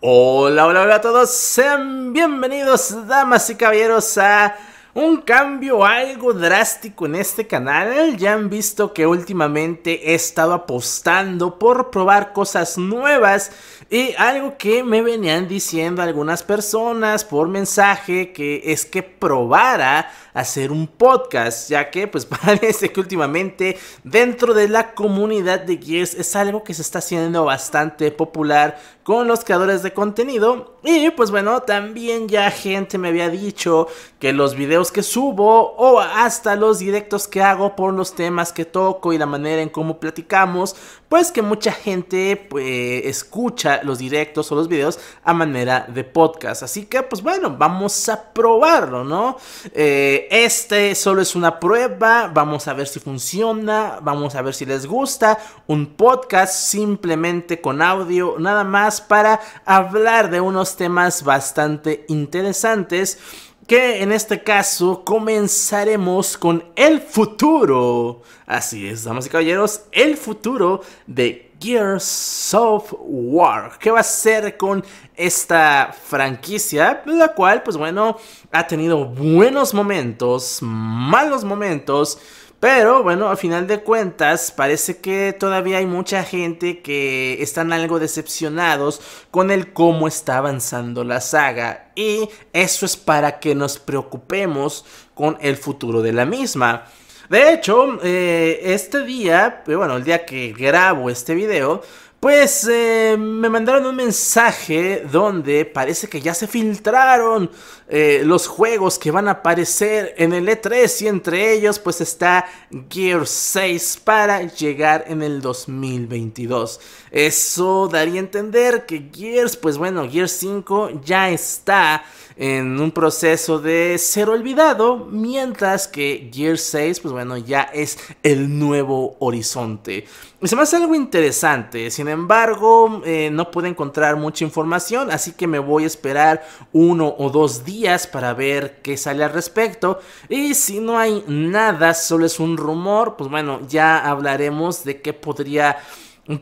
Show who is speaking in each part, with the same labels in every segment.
Speaker 1: Hola, hola, hola a todos, sean bienvenidos damas y caballeros a un cambio algo drástico en este canal. Ya han visto que últimamente he estado apostando por probar cosas nuevas y algo que me venían diciendo algunas personas por mensaje que es que probara hacer un podcast, ya que pues parece que últimamente dentro de la comunidad de Gears es algo que se está haciendo bastante popular con los creadores de contenido. Y pues bueno, también ya gente me había dicho que los videos que subo o hasta los directos que hago por los temas que toco y la manera en cómo platicamos, pues que mucha gente pues escucha los directos o los videos a manera de podcast. Así que, pues bueno, vamos a probarlo, ¿no? Eh, este solo es una prueba, vamos a ver si funciona, vamos a ver si les gusta. Un podcast simplemente con audio, nada más para hablar de unos temas bastante interesantes que en este caso comenzaremos con el futuro. Así es, damas y caballeros, el futuro de Gears of War. ¿Qué va a hacer con esta franquicia? La cual, pues bueno, ha tenido buenos momentos, malos momentos. Pero bueno, a final de cuentas, parece que todavía hay mucha gente que están algo decepcionados con el cómo está avanzando la saga. Y eso es para que nos preocupemos con el futuro de la misma. De hecho, eh, este día, eh, bueno, el día que grabo este video, pues eh, me mandaron un mensaje donde parece que ya se filtraron eh, los juegos que van a aparecer en el E3 y entre ellos pues está Gear 6 para llegar en el 2022. Eso daría a entender que Gears, pues bueno, Gear 5 ya está en un proceso de ser olvidado, mientras que Gear 6 pues bueno ya es el nuevo horizonte. se me hace algo interesante, sin embargo, eh, no pude encontrar mucha información, así que me voy a esperar uno o dos días para ver qué sale al respecto. Y si no hay nada, solo es un rumor, pues bueno, ya hablaremos de qué podría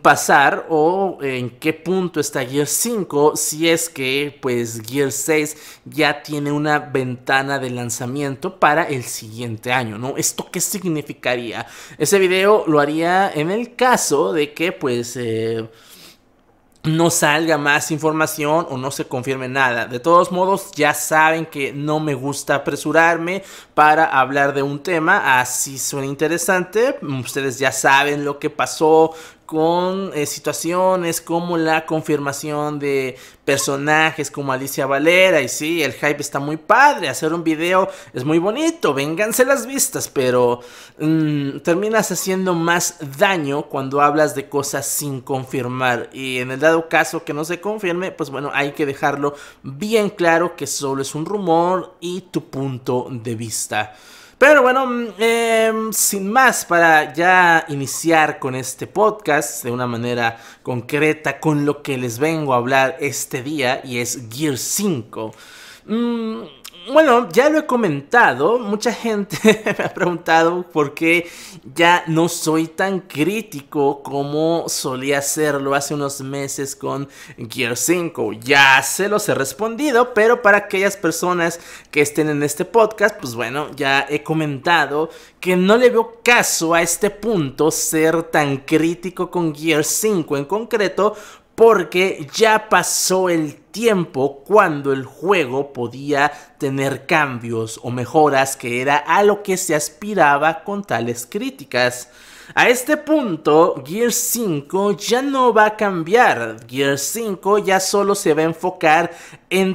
Speaker 1: pasar o en qué punto está Gear 5 si es que pues Gear 6 ya tiene una ventana de lanzamiento para el siguiente año, ¿no? ¿Esto qué significaría? Ese video lo haría en el caso de que pues... Eh, no salga más información o no se confirme nada. De todos modos, ya saben que no me gusta apresurarme para hablar de un tema, así suena interesante. Ustedes ya saben lo que pasó con eh, situaciones como la confirmación de personajes como Alicia Valera. Y sí, el hype está muy padre. Hacer un video es muy bonito. Vénganse las vistas. Pero mm, terminas haciendo más daño cuando hablas de cosas sin confirmar. Y en el dado caso que no se confirme, pues bueno, hay que dejarlo bien claro que solo es un rumor y tu punto de vista. Pero bueno, mm, em, sin más, para ya iniciar con este podcast de una manera concreta con lo que les vengo a hablar este día y es Gear 5. Bueno, ya lo he comentado, mucha gente me ha preguntado por qué ya no soy tan crítico como solía serlo hace unos meses con Gear 5. Ya se los he respondido, pero para aquellas personas que estén en este podcast, pues bueno, ya he comentado que no le veo caso a este punto ser tan crítico con Gear 5 en concreto porque ya pasó el tiempo cuando el juego podía tener cambios o mejoras que era a lo que se aspiraba con tales críticas. A este punto, Gear 5 ya no va a cambiar. Gear 5 ya solo se va a enfocar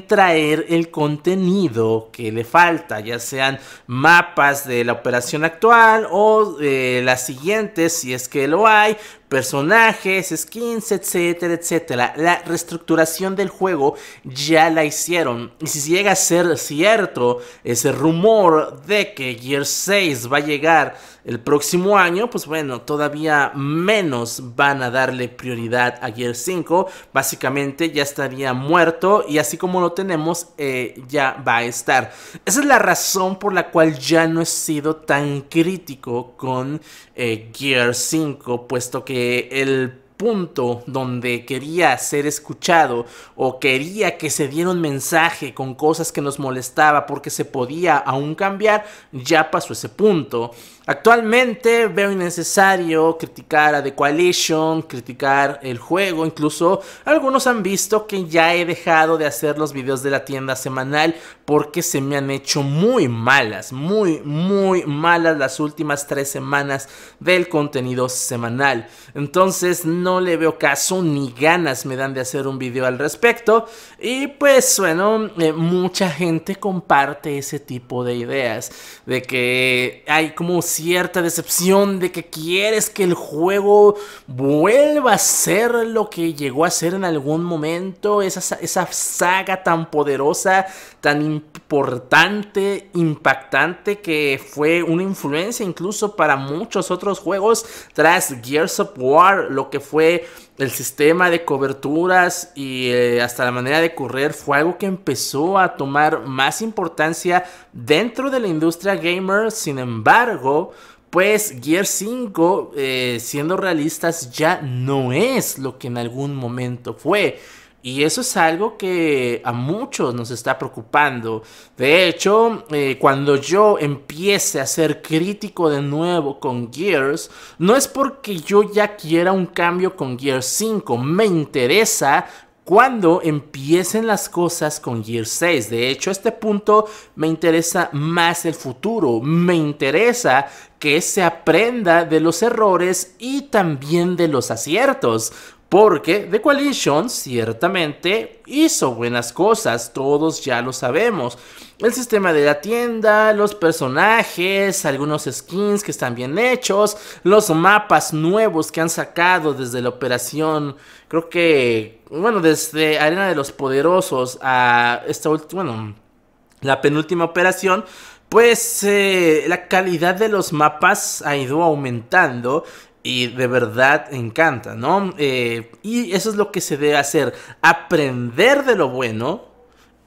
Speaker 1: traer el contenido que le falta, ya sean mapas de la operación actual o eh, las siguientes, si es que lo hay, personajes, skins, etcétera, etcétera. La reestructuración del juego ya la hicieron. Y si llega a ser cierto ese rumor de que Year 6 va a llegar el próximo año, pues bueno, todavía menos van a darle prioridad a Year 5. Básicamente ya estaría muerto y así como como lo tenemos eh, ya va a estar. Esa es la razón por la cual ya no he sido tan crítico con eh, Gear 5, puesto que el punto donde quería ser escuchado o quería que se diera un mensaje con cosas que nos molestaba porque se podía aún cambiar, ya pasó ese punto. Actualmente veo innecesario criticar a The Coalition, criticar el juego, incluso algunos han visto que ya he dejado de hacer los videos de la tienda semanal porque se me han hecho muy malas, muy, muy malas las últimas tres semanas del contenido semanal. Entonces no le veo caso ni ganas me dan de hacer un video al respecto y pues bueno, eh, mucha gente comparte ese tipo de ideas de que hay como si cierta decepción de que quieres que el juego vuelva a ser lo que llegó a ser en algún momento, esa, esa saga tan poderosa, tan importante, impactante, que fue una influencia incluso para muchos otros juegos, tras Gears of War, lo que fue el sistema de coberturas y eh, hasta la manera de correr fue algo que empezó a tomar más importancia dentro de la industria gamer. Sin embargo, pues Gear 5, eh, siendo realistas, ya no es lo que en algún momento fue. Y eso es algo que a muchos nos está preocupando. De hecho, eh, cuando yo empiece a ser crítico de nuevo con Gears, no es porque yo ya quiera un cambio con Gears 5, me interesa cuando empiecen las cosas con Gears 6. De hecho, a este punto me interesa más el futuro, me interesa que se aprenda de los errores y también de los aciertos. Porque The Coalition ciertamente hizo buenas cosas, todos ya lo sabemos. El sistema de la tienda, los personajes, algunos skins que están bien hechos, los mapas nuevos que han sacado desde la operación, creo que, bueno, desde Arena de los Poderosos a esta última, bueno, la penúltima operación, pues eh, la calidad de los mapas ha ido aumentando y de verdad encanta, ¿no? Eh, y eso es lo que se debe hacer, aprender de lo bueno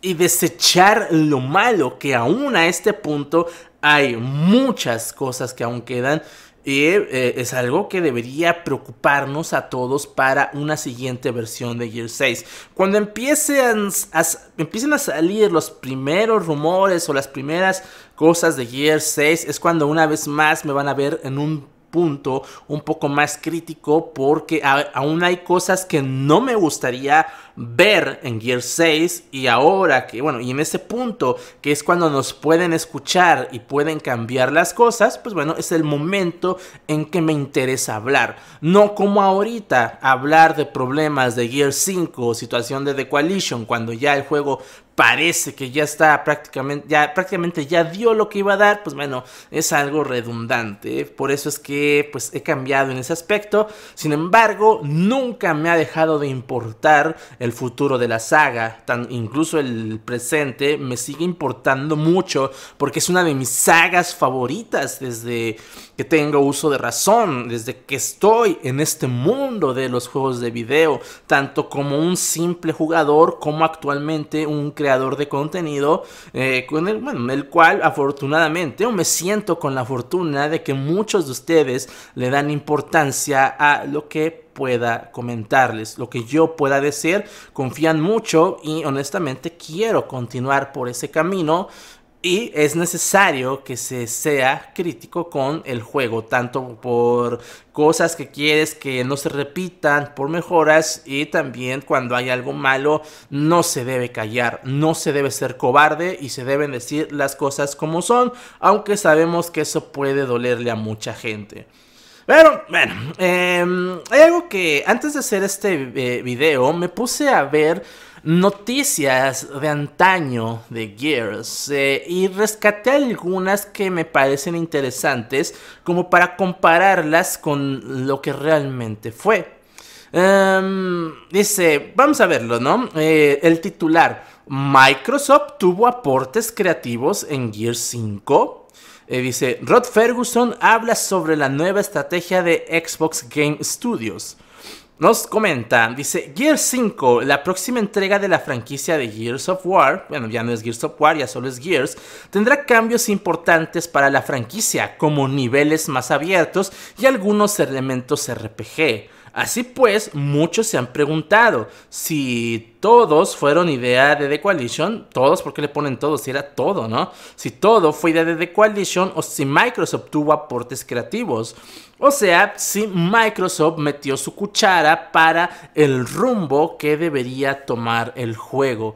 Speaker 1: y desechar lo malo, que aún a este punto hay muchas cosas que aún quedan. Y eh, es algo que debería preocuparnos a todos para una siguiente versión de Gear 6. Cuando empiecen a, empiecen a salir los primeros rumores o las primeras cosas de Gear 6, es cuando una vez más me van a ver en un punto un poco más crítico porque aún hay cosas que no me gustaría ver en Gear 6 y ahora que, bueno, y en ese punto que es cuando nos pueden escuchar y pueden cambiar las cosas, pues bueno, es el momento en que me interesa hablar. No como ahorita hablar de problemas de Gear 5 o situación de The Coalition cuando ya el juego parece que ya está prácticamente, ya prácticamente ya dio lo que iba a dar, pues bueno, es algo redundante. Por eso es que pues he cambiado en ese aspecto. Sin embargo, nunca me ha dejado de importar el futuro de la saga, tan incluso el presente me sigue importando mucho porque es una de mis sagas favoritas desde que tengo uso de razón, desde que estoy en este mundo de los juegos de video, tanto como un simple jugador como actualmente un creador creador de contenido, eh, con el, bueno, el cual afortunadamente me siento con la fortuna de que muchos de ustedes le dan importancia a lo que pueda comentarles, lo que yo pueda decir. Confían mucho y honestamente quiero continuar por ese camino y es necesario que se sea crítico con el juego, tanto por cosas que quieres que no se repitan, por mejoras y también cuando hay algo malo no se debe callar, no se debe ser cobarde y se deben decir las cosas como son, aunque sabemos que eso puede dolerle a mucha gente. Pero bueno, em, hay algo que antes de hacer este eh, video me puse a ver noticias de antaño de Gears eh, y rescaté algunas que me parecen interesantes como para compararlas con lo que realmente fue. Em, dice, vamos a verlo, ¿no? Eh, el titular, Microsoft tuvo aportes creativos en Gears 5. Eh, dice, Rod Ferguson habla sobre la nueva estrategia de Xbox Game Studios. Nos comenta, dice Gears 5, la próxima entrega de la franquicia de Gears of War, bueno, ya no es Gears of War, ya solo es Gears, tendrá cambios importantes para la franquicia, como niveles más abiertos y algunos elementos RPG. Así pues, muchos se han preguntado si todos fueron idea de The Coalition, todos, ¿por qué le ponen todos? Si era todo, ¿no? Si todo fue idea de The Coalition o si Microsoft tuvo aportes creativos. O sea, si Microsoft metió su cuchara para el rumbo que debería tomar el juego.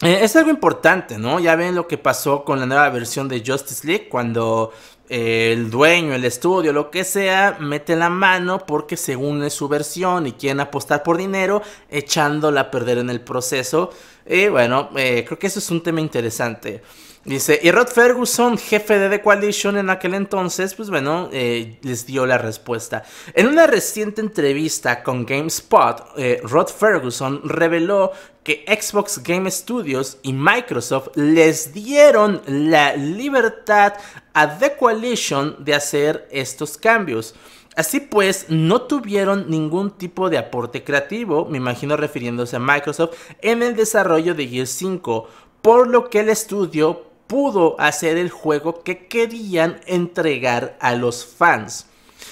Speaker 1: Eh, es algo importante, ¿no? Ya ven lo que pasó con la nueva versión de Justice League cuando el dueño, el estudio, lo que sea, mete la mano porque según es su versión y quieren apostar por dinero, echándola a perder en el proceso. Y bueno, eh, creo que eso es un tema interesante. Dice, y Rod Ferguson, jefe de The Coalition en aquel entonces, pues bueno, eh, les dio la respuesta. En una reciente entrevista con GameSpot, eh, Rod Ferguson reveló que Xbox Game Studios y Microsoft les dieron la libertad a The Coalition de hacer estos cambios. Así pues, no tuvieron ningún tipo de aporte creativo, me imagino refiriéndose a Microsoft, en el desarrollo de Gears 5, por lo que el estudio pudo hacer el juego que querían entregar a los fans.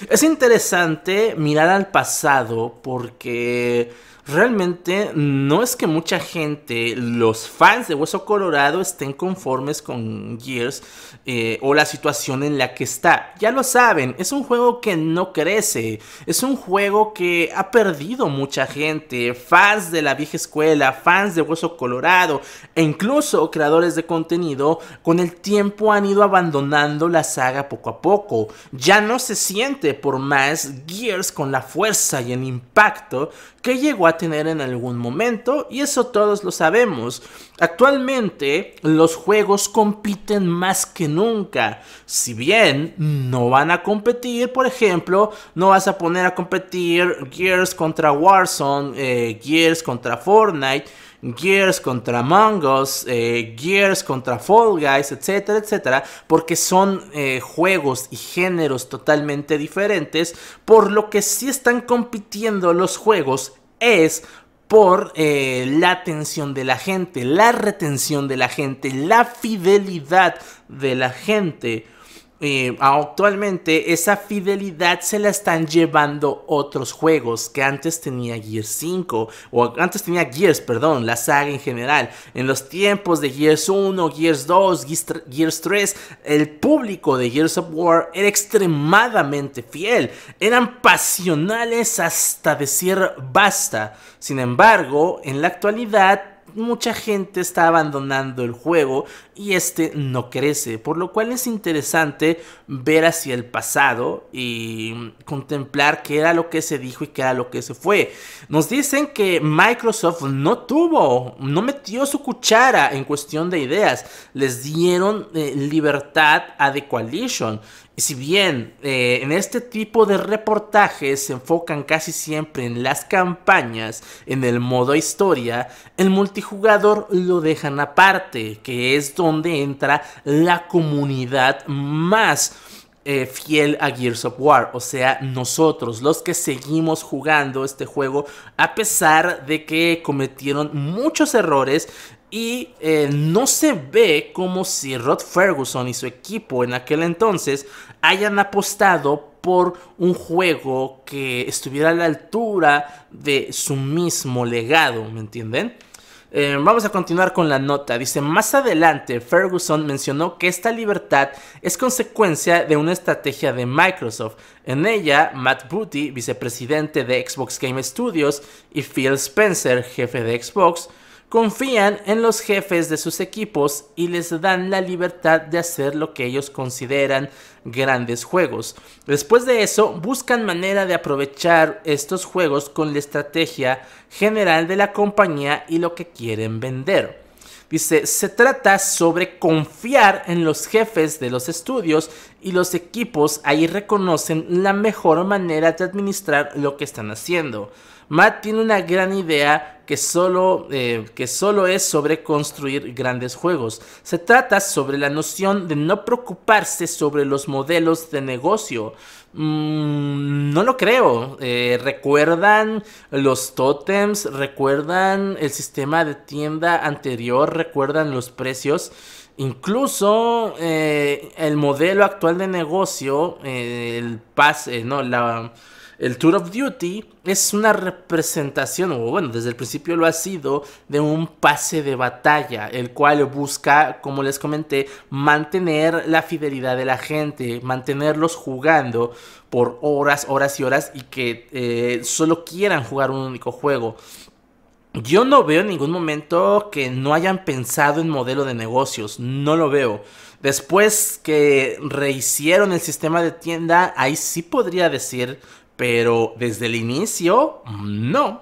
Speaker 1: Es interesante mirar al pasado porque realmente no es que mucha gente, los fans de Hueso Colorado, estén conformes con Gears eh, o la situación en la que está. Ya lo saben, es un juego que no crece, es un juego que ha perdido mucha gente, fans de la vieja escuela, fans de Hueso Colorado e incluso creadores de contenido con el tiempo han ido abandonando la saga poco a poco. Ya no se siente por más Gears con la fuerza y el impacto que llegó a tener en algún momento y eso todos lo sabemos. Actualmente los juegos compiten más que nunca. Si bien no van a competir, por ejemplo, no vas a poner a competir Gears contra Warzone, eh, Gears contra Fortnite. Gears contra Mangos, eh, Gears contra Fall Guys, etcétera, etcétera, porque son eh, juegos y géneros totalmente diferentes, por lo que sí están compitiendo los juegos es por eh, la atención de la gente, la retención de la gente, la fidelidad de la gente eh, actualmente esa fidelidad se la están llevando otros juegos que antes tenía Gears 5 o antes tenía Gears, perdón, la saga en general. En los tiempos de Gears 1, Gears 2, Gears 3, el público de Gears of War era extremadamente fiel, eran pasionales hasta decir basta. Sin embargo, en la actualidad mucha gente está abandonando el juego y este no crece, por lo cual es interesante ver hacia el pasado y contemplar qué era lo que se dijo y qué era lo que se fue. Nos dicen que Microsoft no tuvo, no metió su cuchara en cuestión de ideas, les dieron eh, libertad a The Coalition y si bien eh, en este tipo de reportajes se enfocan casi siempre en las campañas, en el modo historia, el multijugador lo dejan aparte, que es donde entra la comunidad más eh, fiel a Gears of War, o sea, nosotros, los que seguimos jugando este juego, a pesar de que cometieron muchos errores y eh, no se ve como si Rod Ferguson y su equipo en aquel entonces hayan apostado por un juego que estuviera a la altura de su mismo legado, ¿me entienden? Eh, vamos a continuar con la nota. Dice, más adelante Ferguson mencionó que esta libertad es consecuencia de una estrategia de Microsoft. En ella, Matt Booty, vicepresidente de Xbox Game Studios, y Phil Spencer, jefe de Xbox, confían en los jefes de sus equipos y les dan la libertad de hacer lo que ellos consideran grandes juegos. Después de eso, buscan manera de aprovechar estos juegos con la estrategia general de la compañía y lo que quieren vender. Dice, se trata sobre confiar en los jefes de los estudios y los equipos ahí reconocen la mejor manera de administrar lo que están haciendo. Matt tiene una gran idea que solo, eh, que solo es sobre construir grandes juegos. Se trata sobre la noción de no preocuparse sobre los modelos de negocio. Mm, no lo creo. Eh, ¿Recuerdan los totems? ¿Recuerdan el sistema de tienda anterior? ¿Recuerdan los precios? Incluso eh, el modelo actual de negocio, el pase, no, la el Tour of Duty es una representación, o bueno, desde el principio lo ha sido, de un pase de batalla, el cual busca, como les comenté, mantener la fidelidad de la gente, mantenerlos jugando por horas, horas y horas y que eh, solo quieran jugar un único juego. Yo no veo en ningún momento que no hayan pensado en modelo de negocios, no lo veo. Después que rehicieron el sistema de tienda, ahí sí podría decir pero desde el inicio, no.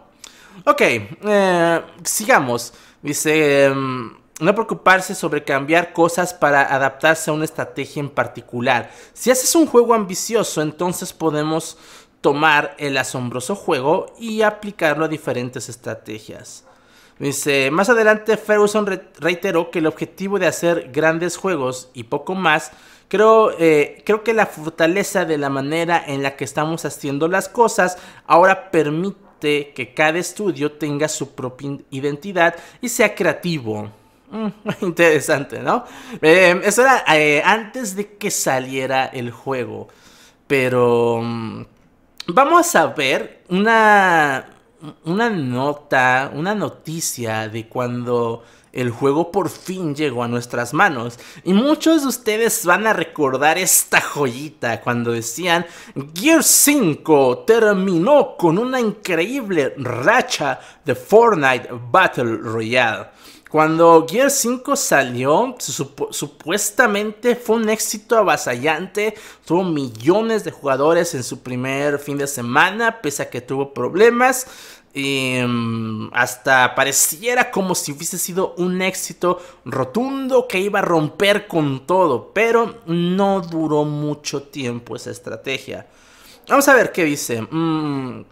Speaker 1: Ok, eh, sigamos. Dice, em, no preocuparse sobre cambiar cosas para adaptarse a una estrategia en particular. Si haces un juego ambicioso, entonces podemos tomar el asombroso juego y aplicarlo a diferentes estrategias. Dice, más adelante Ferguson reiteró que el objetivo de hacer grandes juegos y poco más, creo, eh, creo que la fortaleza de la manera en la que estamos haciendo las cosas ahora permite que cada estudio tenga su propia identidad y sea creativo. Mm, interesante, ¿no? Eh, eso era eh, antes de que saliera el juego. Pero... Mm, vamos a ver una una nota, una noticia de cuando el juego por fin llegó a nuestras manos. Y muchos de ustedes van a recordar esta joyita cuando decían, Gear 5 terminó con una increíble racha de Fortnite Battle Royale. Cuando Gear 5 salió, supuestamente fue un éxito avasallante, tuvo millones de jugadores en su primer fin de semana, pese a que tuvo problemas, y em, hasta pareciera como si hubiese sido un éxito rotundo que iba a romper con todo, pero no duró mucho tiempo esa estrategia. Vamos a ver qué dice. Mm,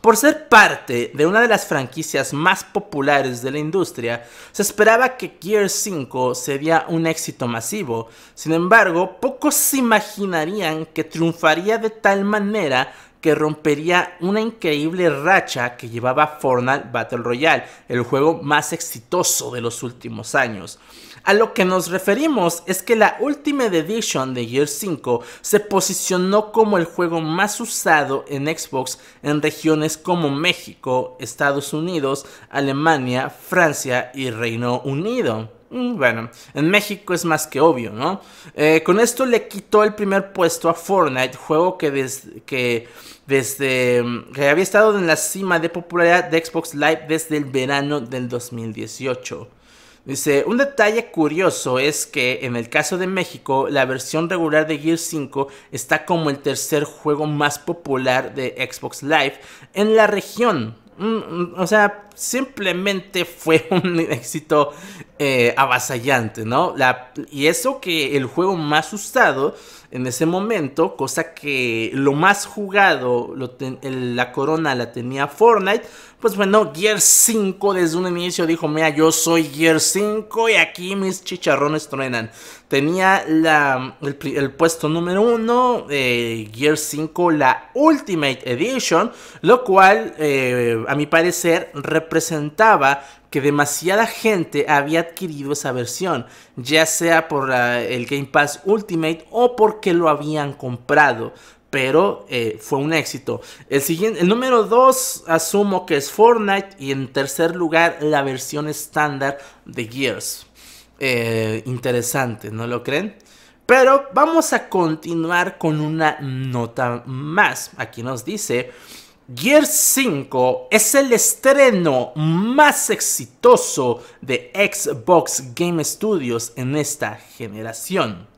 Speaker 1: por ser parte de una de las franquicias más populares de la industria, se esperaba que Gears 5 sería un éxito masivo. Sin embargo, pocos se imaginarían que triunfaría de tal manera que rompería una increíble racha que llevaba Fortnite Battle Royale, el juego más exitoso de los últimos años. A lo que nos referimos es que la Ultimate Edition de Year 5 se posicionó como el juego más usado en Xbox en regiones como México, Estados Unidos, Alemania, Francia y Reino Unido. Mm, bueno, en México es más que obvio, ¿no? Eh, con esto le quitó el primer puesto a Fortnite, juego que, que desde mm, que había estado en la cima de popularidad de Xbox Live desde el verano del 2018. Dice, un detalle curioso es que en el caso de México, la versión regular de Gear 5 está como el tercer juego más popular de Xbox Live en la región. Mm, mm, o sea, simplemente fue un éxito eh, avasallante, ¿no? y eso que el juego más usado en ese momento, cosa que lo más jugado, la corona la tenía Fortnite, pues bueno, Gear 5 desde un inicio dijo, mira, yo soy Gear 5 y aquí mis chicharrones truenan. Tenía el, puesto número 1, eh, Gear 5, la Ultimate Edition, lo cual, eh, a mi parecer, representaba que demasiada gente había adquirido esa versión, ya sea por el Game Pass Ultimate o porque lo habían comprado pero eh, fue un éxito. El, siguiente, número 2 asumo que es Fortnite y en tercer lugar la versión estándar de Gears. Eh, interesante, ¿no lo creen? Pero vamos a continuar con una nota más. Aquí nos dice, Gears 5 es el estreno más exitoso de Xbox Game Studios en esta generación.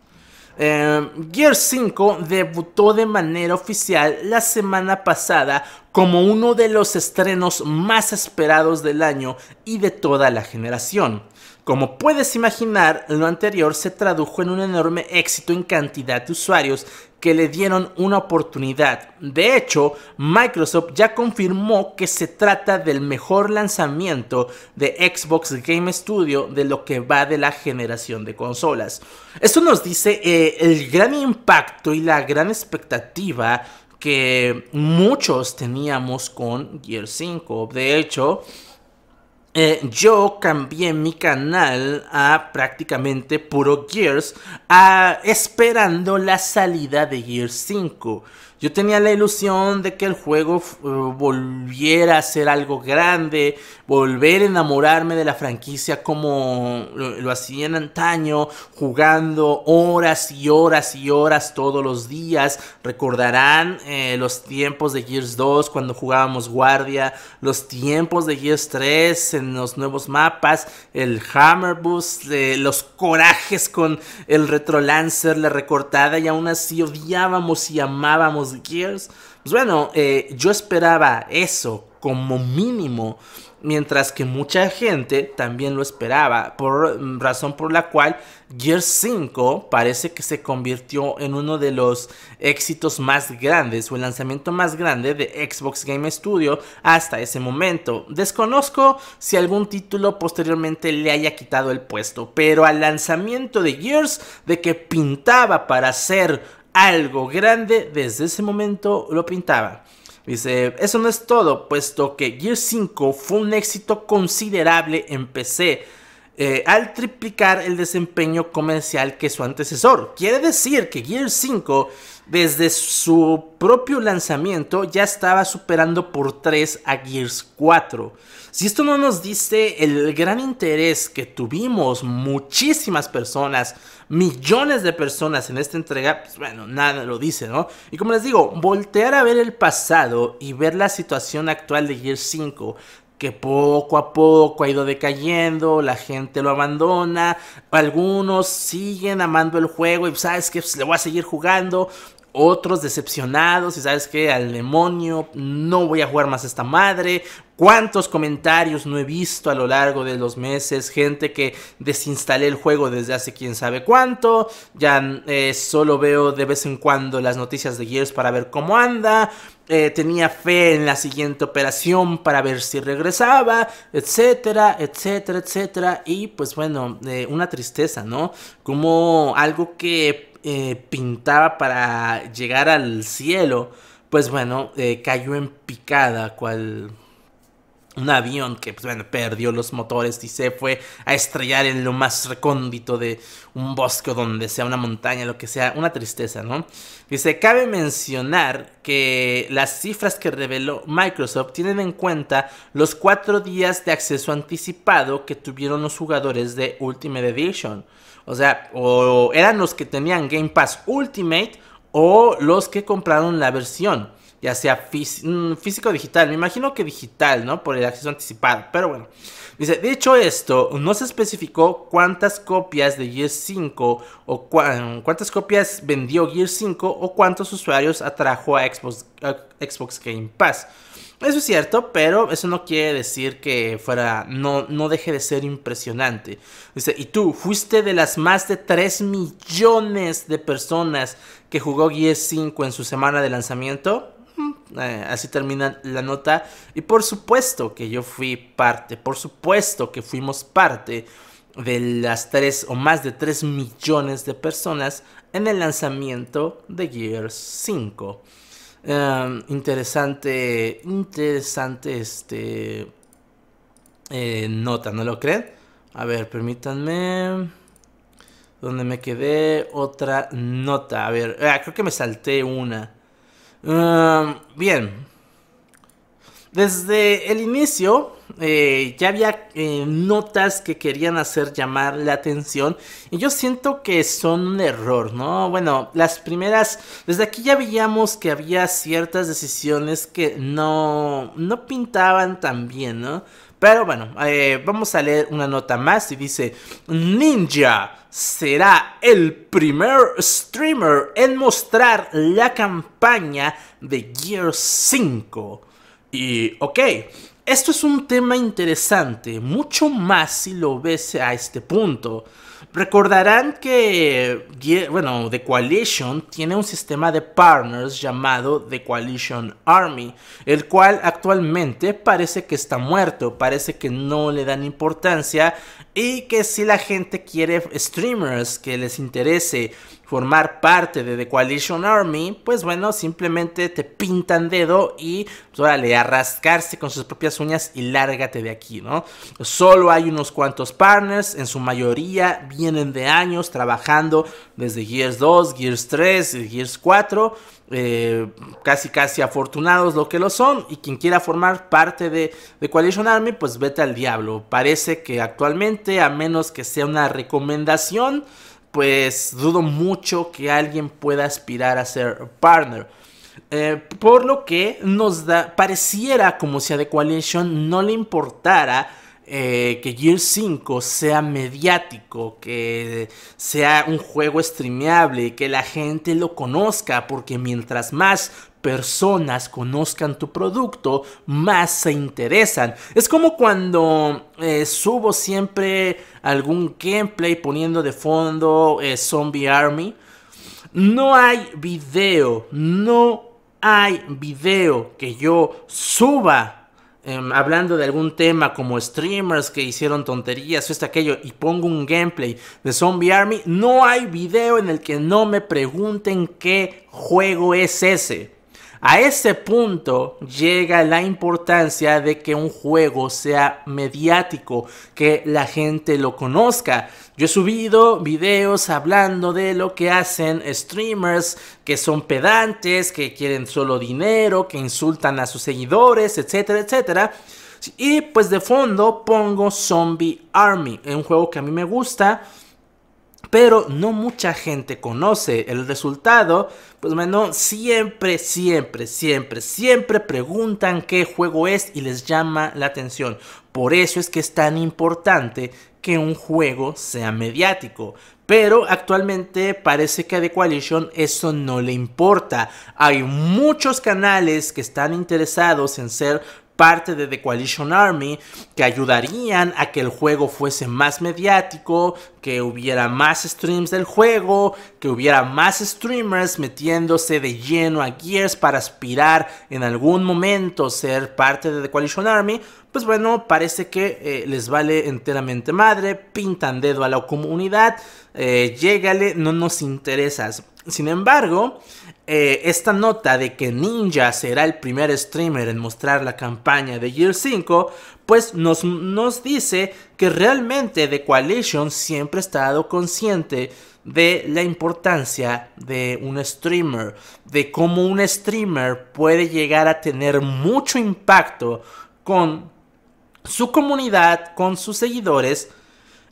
Speaker 1: Em, Gear 5 debutó de manera oficial la semana pasada como uno de los estrenos más esperados del año y de toda la generación. Como puedes imaginar, lo anterior se tradujo en un enorme éxito en cantidad de usuarios que le dieron una oportunidad. De hecho, Microsoft ya confirmó que se trata del mejor lanzamiento de Xbox Game Studio de lo que va de la generación de consolas. Esto nos dice eh, el gran impacto y la gran expectativa que muchos teníamos con Gear 5. De hecho, eh, yo cambié mi canal a prácticamente puro Gears, a, esperando la salida de Gears 5. Yo tenía la ilusión de que el juego eh, volviera a ser algo grande, volver a enamorarme de la franquicia como lo, hacía hacían antaño, jugando horas y horas y horas todos los días. Recordarán eh, los tiempos de Gears 2 cuando jugábamos guardia, los tiempos de Gears 3 en los nuevos mapas, el Hammer Boost, eh, los corajes con el Retro Lancer, la recortada y aún así odiábamos y amábamos Gears. Pues bueno, eh, yo esperaba eso como mínimo, mientras que mucha gente también lo esperaba, por razón por la cual Gears 5 parece que se convirtió en uno de los éxitos más grandes o el lanzamiento más grande de Xbox Game Studio hasta ese momento. Desconozco si algún título posteriormente le haya quitado el puesto, pero al lanzamiento de Gears de que pintaba para ser algo grande desde ese momento lo pintaba. Dice, eso no es todo, puesto que Gear 5 fue un éxito considerable en PC. Eh, al triplicar el desempeño comercial que su antecesor. Quiere decir que Gear 5 desde su propio lanzamiento ya estaba superando por 3 a Gears 4. Si esto no nos dice el gran interés que tuvimos muchísimas personas millones de personas en esta entrega, pues bueno, nada lo dice, ¿no? Y como les digo, voltear a ver el pasado y ver la situación actual de Gear 5 que poco a poco ha ido decayendo, la gente lo abandona, algunos siguen amando el juego y pues, sabes que pues, le voy a seguir jugando, otros decepcionados y sabes que al demonio, no voy a jugar más esta madre. ¿Cuántos comentarios no he visto a lo largo de los meses? Gente que desinstalé el juego desde hace quién sabe cuánto. Ya eh, solo veo de vez en cuando las noticias de Gears para ver cómo anda. Eh, tenía fe en la siguiente operación para ver si regresaba, etcétera, etcétera, etcétera. Y pues bueno, eh, una tristeza, ¿no? Como algo que eh, pintaba para llegar al cielo, pues bueno, eh, cayó en picada, cual un avión que, pues perdió los motores y se fue a estrellar en lo más recóndito de un bosque donde sea una montaña, lo que sea, una tristeza, ¿no? Dice, cabe mencionar que las cifras que reveló Microsoft tienen en cuenta los cuatro días de acceso anticipado que tuvieron los jugadores de Ultimate Edition. O sea, o eran los que tenían Game Pass Ultimate o los que compraron la versión, ya sea mm, físico o digital. Me imagino que digital, ¿no? Por el acceso anticipado, pero bueno. Dice, dicho esto, no se especificó cuántas copias de Gear 5 o cuántas copias vendió Gear 5 o cuántos usuarios atrajo a Xbox Game Pass. Eso es cierto, pero eso no quiere decir que fuera, no, no deje de ser impresionante. Dice, y tú fuiste de las más de 3 millones de personas que jugó Gears 5 en su semana de lanzamiento. Mm, eh, así termina la nota. Y por supuesto que yo fui parte, por supuesto que fuimos parte de las 3 o más de 3 millones de personas en el lanzamiento de Gears 5 interesante, interesante este eh, nota, ¿no lo creen? A ver, permítanme. Donde me quedé otra nota. A ver, ah, creo que me salté una. bien. Desde el inicio eh, ya había eh, notas que querían hacer llamar la atención y yo siento que son un error, ¿no? Bueno, las primeras, desde aquí ya veíamos que había ciertas decisiones que no, no pintaban tan bien, ¿no? Pero bueno, eh, vamos a leer una nota más y dice, Ninja será el primer streamer en mostrar la campaña de Gear 5. Y ok, esto es un tema interesante, mucho más si lo ves a este punto. Recordarán que, bueno, The Coalition tiene un sistema de partners llamado The Coalition Army, el cual actualmente parece que está muerto, parece que no le dan importancia y que si la gente quiere streamers que les interese formar parte de The Coalition Army, pues bueno, simplemente te pintan dedo y pues órale, a rascarse con sus propias uñas y lárgate de aquí, ¿no? Solo hay unos cuantos partners, en su mayoría vienen de años trabajando desde Gears 2, Gears 3, Gears 4, eh, casi casi afortunados lo que lo son y quien quiera formar parte de, The Coalition Army pues vete al diablo parece que actualmente a menos que sea una recomendación pues dudo mucho que alguien pueda aspirar a ser partner. Eh, por lo que nos da, pareciera como si a The Coalition no le importara eh, que Gear 5 sea mediático, que sea un juego streameable, que la gente lo conozca, porque mientras más personas conozcan tu producto, más se interesan. Es como cuando eh, subo siempre algún gameplay poniendo de fondo eh, Zombie Army. No hay video, no hay video que yo suba em, hablando de algún tema como streamers que hicieron tonterías, esto, aquello, y pongo un gameplay de Zombie Army, no hay video en el que no me pregunten qué juego es ese. A ese punto llega la importancia de que un juego sea mediático, que la gente lo conozca. Yo he subido videos hablando de lo que hacen streamers que son pedantes, que quieren solo dinero, que insultan a sus seguidores, etcétera, etcétera. Y pues de fondo pongo Zombie Army, un juego que a mí me gusta pero no mucha gente conoce el resultado. Pues bueno, siempre, siempre, siempre, siempre preguntan qué juego es y les llama la atención. Por eso es que es tan importante que un juego sea mediático. Pero actualmente parece que a The Coalition eso no le importa. Hay muchos canales que están interesados en ser parte de The Coalition Army que ayudarían a que el juego fuese más mediático, que hubiera más streams del juego, que hubiera más streamers metiéndose de lleno a Gears para aspirar en algún momento ser parte de The Coalition Army, pues bueno, parece que eh, les vale enteramente madre, pintan dedo a la comunidad, eh, llégale, no nos interesas. Sin embargo, eh, esta nota de que Ninja será el primer streamer en mostrar la campaña de Year 5, pues nos, nos dice que realmente The Coalition siempre ha estado consciente de la importancia de un streamer, de cómo un streamer puede llegar a tener mucho impacto con su comunidad, con sus seguidores,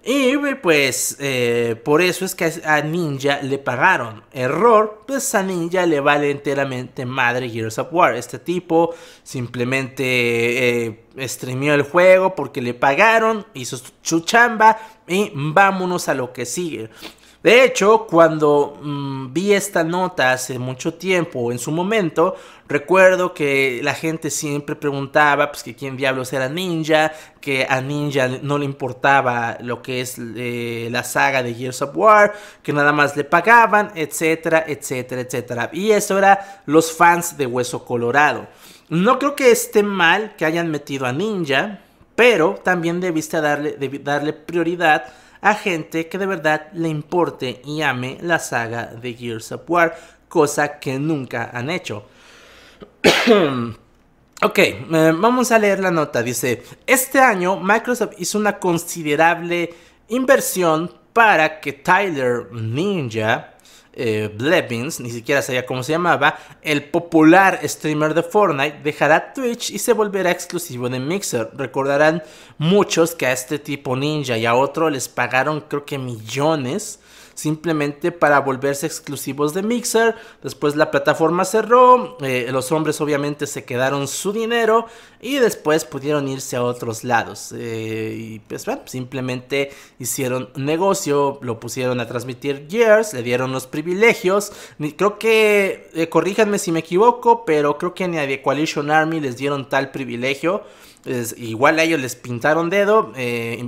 Speaker 1: y pues eh, por eso es que a Ninja le pagaron. Error, pues a Ninja le vale enteramente madre Gears of War. Este tipo simplemente eh, el juego porque le pagaron, hizo su chamba y vámonos a lo que sigue. De hecho, cuando mm, vi esta nota hace mucho tiempo, en su momento, recuerdo que la gente siempre preguntaba pues, que quién diablos era Ninja, que a Ninja no le importaba lo que es eh, la saga de Gears of War, que nada más le pagaban, etcétera, etcétera, etcétera. Y eso era los fans de Hueso Colorado. No creo que esté mal que hayan metido a Ninja, pero también debiste darle, darle prioridad a gente que de verdad le importe y ame la saga de Gears of War, cosa que nunca han hecho. Ok, eh, vamos a leer la nota. Dice, este año Microsoft hizo una considerable inversión para que Tyler Ninja eh, Blevins, ni siquiera sabía cómo se llamaba, el popular streamer de Fortnite dejará Twitch y se volverá exclusivo de Mixer. Recordarán muchos que a este tipo ninja y a otro les pagaron creo que millones simplemente para volverse exclusivos de Mixer. Después la plataforma cerró, eh, los hombres obviamente se quedaron su dinero y después pudieron irse a otros lados. Eh, y pues bueno, simplemente hicieron negocio, lo pusieron a transmitir Gears, le dieron los privilegios. creo que, eh, corríjanme si me equivoco, pero creo que ni a The Coalition Army les dieron tal privilegio. igual a ellos les pintaron dedo,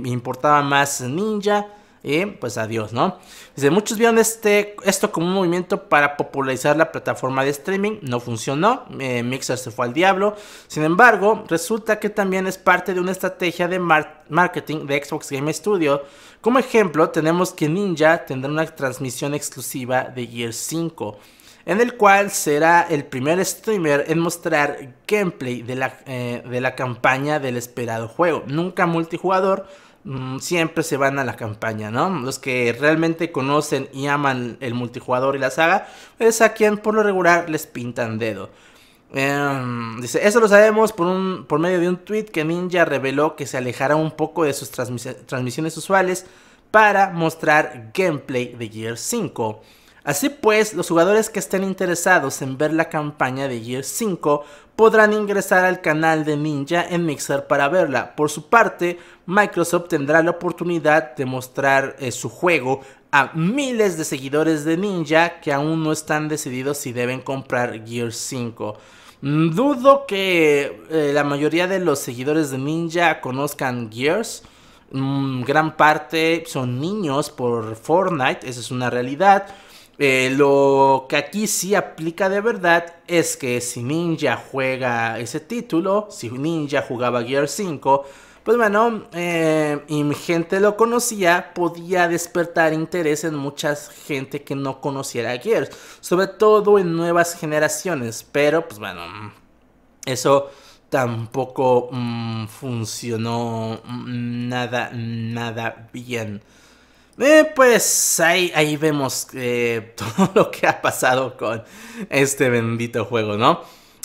Speaker 1: importaba más ninja, y pues adiós, ¿no? Dice, muchos vieron este, esto como un movimiento para popularizar la plataforma de streaming, no funcionó, eh, Mixer se fue al diablo, sin embargo, resulta que también es parte de una estrategia de marketing de Xbox Game Studio. Como ejemplo, tenemos que Ninja tendrá una transmisión exclusiva de Gear 5 en el cual será el primer streamer en mostrar gameplay de la, eh, de la, campaña del esperado juego. Nunca multijugador, Mm, siempre se van a la campaña, ¿no? Los que realmente conocen y aman el multijugador y la saga, es pues a quien por lo regular les pintan dedo. Em, dice, eso lo sabemos por, por medio de un tweet que Ninja reveló que se alejará un poco de sus transmisiones usuales para mostrar gameplay de Gear 5. Así pues, los jugadores que estén interesados en ver la campaña de Gears 5 podrán ingresar al canal de Ninja en Mixer para verla. Por su parte, Microsoft tendrá la oportunidad de mostrar eh, su juego a miles de seguidores de Ninja que aún no están decididos si deben comprar Gears 5. Mm, dudo que eh, la mayoría de los seguidores de Ninja conozcan Gears. Mm, gran parte son niños por Fortnite, esa es una realidad. Eh, lo que aquí sí aplica de verdad es que si Ninja juega ese título, si Ninja jugaba Gear 5, pues bueno, eh, y mi gente lo conocía, podía despertar interés en mucha gente que no conociera Gears, sobre todo en nuevas generaciones, pero pues bueno, eso tampoco mm, funcionó mm, nada, nada bien. Eh, pues ahí, ahí vemos eh, todo lo que ha pasado con este bendito juego, ¿no?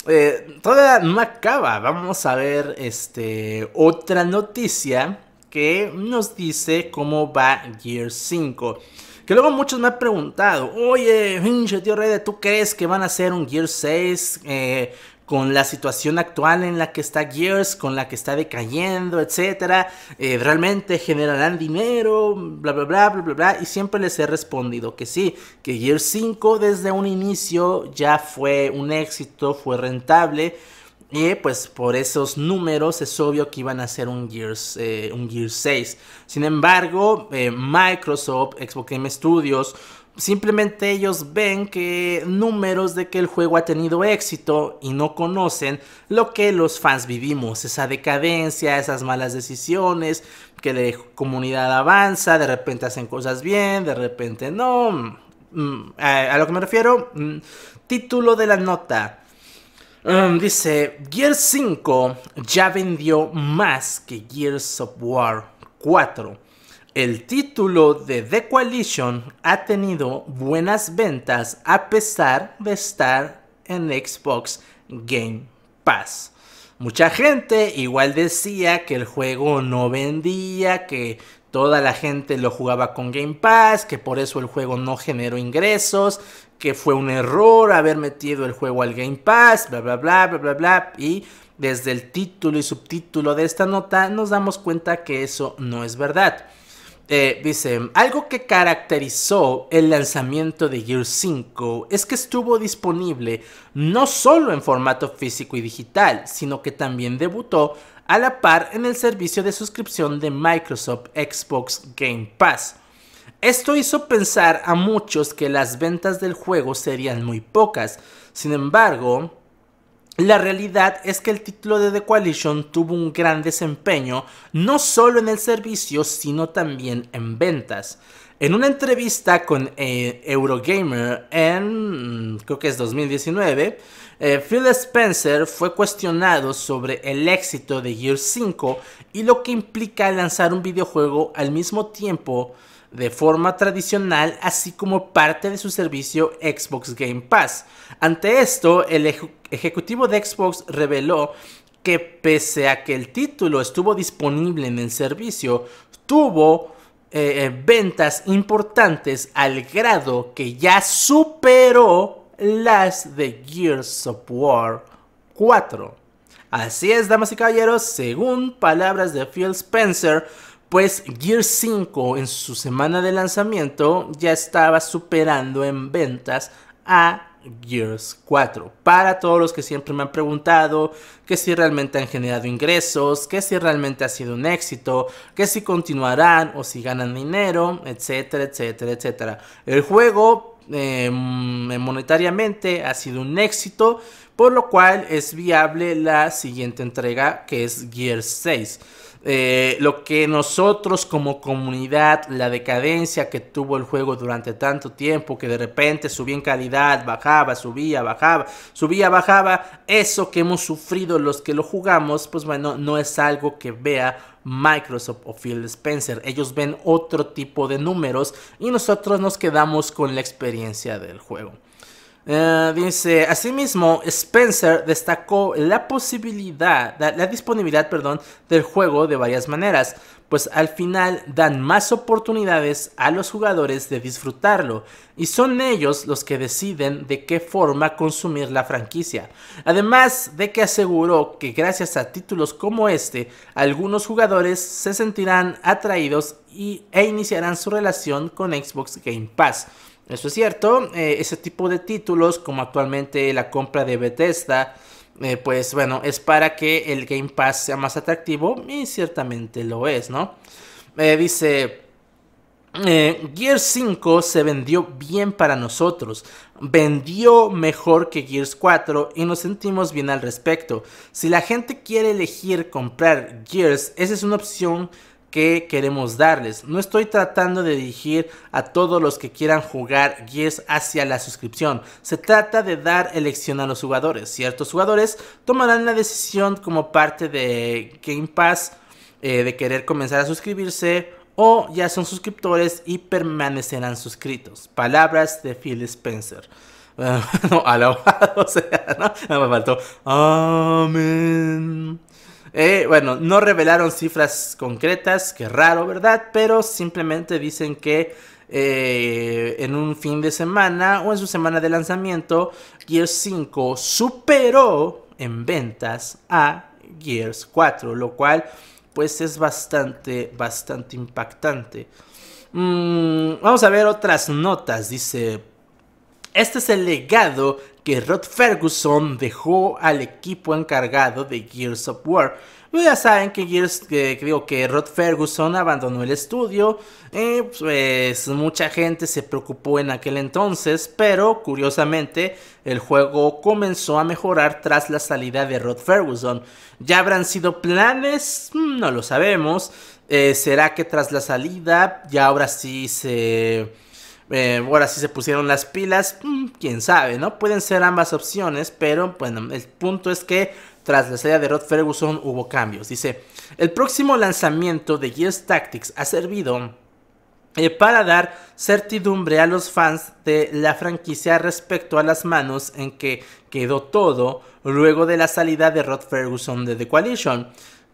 Speaker 1: Eh, todavía no acaba. Vamos a ver este, otra noticia que nos dice cómo va Gear 5. Que luego muchos me han preguntado, oye, pinche tío Rede, ¿tú crees que van a hacer un Gear 6? Eh, con la situación actual en la que está Gears, con la que está decayendo, etcétera, eh, realmente generarán dinero, bla, bla, bla, bla, bla, y siempre les he respondido que sí, que Gears 5 desde un inicio ya fue un éxito, fue rentable, y pues por esos números es obvio que iban a ser un Gears, eh, un Gears 6. Sin embargo, eh, Microsoft, Xbox Game Studios, Simplemente ellos ven que números de que el juego ha tenido éxito y no conocen lo que los fans vivimos, esa decadencia, esas malas decisiones, que la comunidad avanza, de repente hacen cosas bien, de repente no. Mm, mm, a lo que me refiero, mm, título de la nota. dice, Gears 5 ya vendió más que Gears of War 4 el título de The Coalition ha tenido buenas ventas a pesar de estar en Xbox Game Pass. Mucha gente igual decía que el juego no vendía, que toda la gente lo jugaba con Game Pass, que por eso el juego no generó ingresos, que fue un error haber metido el juego al Game Pass, bla bla bla bla bla bla y desde el título y subtítulo de esta nota nos damos cuenta que eso no es verdad. Eh, dice, algo que caracterizó el lanzamiento de Gear 5 es que estuvo disponible no solo en formato físico y digital, sino que también debutó a la par en el servicio de suscripción de Microsoft Xbox Game Pass. Esto hizo pensar a muchos que las ventas del juego serían muy pocas, sin embargo, la realidad es que el título de The Coalition tuvo un gran desempeño, no solo en el servicio, sino también en ventas. En una entrevista con eh, Eurogamer en, creo que es 2019, eh, Phil Spencer fue cuestionado sobre el éxito de Gear 5 y lo que implica lanzar un videojuego al mismo tiempo de forma tradicional, así como parte de su servicio Xbox Game Pass. Ante esto, el ejecutivo de Xbox reveló que pese a que el título estuvo disponible en el servicio, tuvo eh, eh, ventas importantes al grado que ya superó las de Gears of War 4. Así es, damas y caballeros, según palabras de Phil Spencer, pues Gear 5 en su semana de lanzamiento ya estaba superando en ventas a Gears 4. Para todos los que siempre me han preguntado que si realmente han generado ingresos, que si realmente ha sido un éxito, que si continuarán o si ganan dinero, etcétera, etcétera, etcétera. El juego em, monetariamente ha sido un éxito, por lo cual es viable la siguiente entrega que es Gears 6. Eh, lo que nosotros como comunidad, la decadencia que tuvo el juego durante tanto tiempo, que de repente subía en calidad, bajaba, subía, bajaba, subía, bajaba, eso que hemos sufrido los que lo jugamos, pues bueno, no es algo que vea Microsoft o Phil Spencer. Ellos ven otro tipo de números y nosotros nos quedamos con la experiencia del juego. Eh, dice, asimismo, Spencer destacó la posibilidad, la, disponibilidad, perdón, del juego de varias maneras, pues al final dan más oportunidades a los jugadores de disfrutarlo, y son ellos los que deciden de qué forma consumir la franquicia. Además de que aseguró que gracias a títulos como este, algunos jugadores se sentirán atraídos y, e iniciarán su relación con Xbox Game Pass. Eso es cierto, eh, ese tipo de títulos como actualmente la compra de Bethesda, eh, pues bueno, es para que el Game Pass sea más atractivo y ciertamente lo es, ¿no? Eh, dice... Gears 5 se vendió bien para nosotros, vendió mejor que Gears 4 y nos sentimos bien al respecto. Si la gente quiere elegir comprar Gears, esa es una opción que queremos darles. No estoy tratando de dirigir a todos los que quieran jugar Yes hacia la suscripción. Se trata de dar elección a los jugadores. Ciertos jugadores tomarán la decisión como parte de Game Pass eh, de querer comenzar a suscribirse o ya son suscriptores y permanecerán suscritos. Palabras de Phil Spencer. O sea, no me faltó. Amén. Eh, bueno, no revelaron cifras concretas, que raro, ¿verdad? Pero simplemente dicen que eh, en un fin de semana o en su semana de lanzamiento, Gears 5 superó en ventas a Gears 4, lo cual pues es bastante, bastante impactante. Mm, vamos a ver otras notas, dice... Este es el legado que Rod Ferguson dejó al equipo encargado de Gears of War. Pues ya saben que, Gears, que, Rod Ferguson abandonó el estudio. pues mucha gente se preocupó en aquel entonces, pero curiosamente el juego comenzó a mejorar tras la salida de Rod Ferguson. ¿Ya habrán sido planes? Mm, no lo sabemos. Eh, ¿Será que tras la salida ya ahora sí se eh, ahora sí se pusieron las pilas, mm, quién sabe, ¿no? Pueden ser ambas opciones, pero bueno, el punto es que tras la salida de Rod Ferguson hubo cambios. Dice, el próximo lanzamiento de Gears Tactics ha servido eh, para dar certidumbre a los fans de la franquicia respecto a las manos en que quedó todo luego de la salida de Rod Ferguson de The Coalition,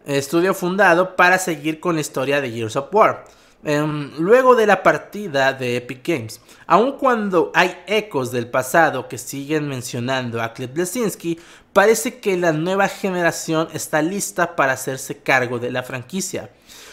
Speaker 1: estudio fundado para seguir con la historia de Gears of War. Em, luego de la partida de Epic Games. Aun cuando hay ecos del pasado que siguen mencionando a Cliff Lesinski, parece que la nueva generación está lista para hacerse cargo de la franquicia.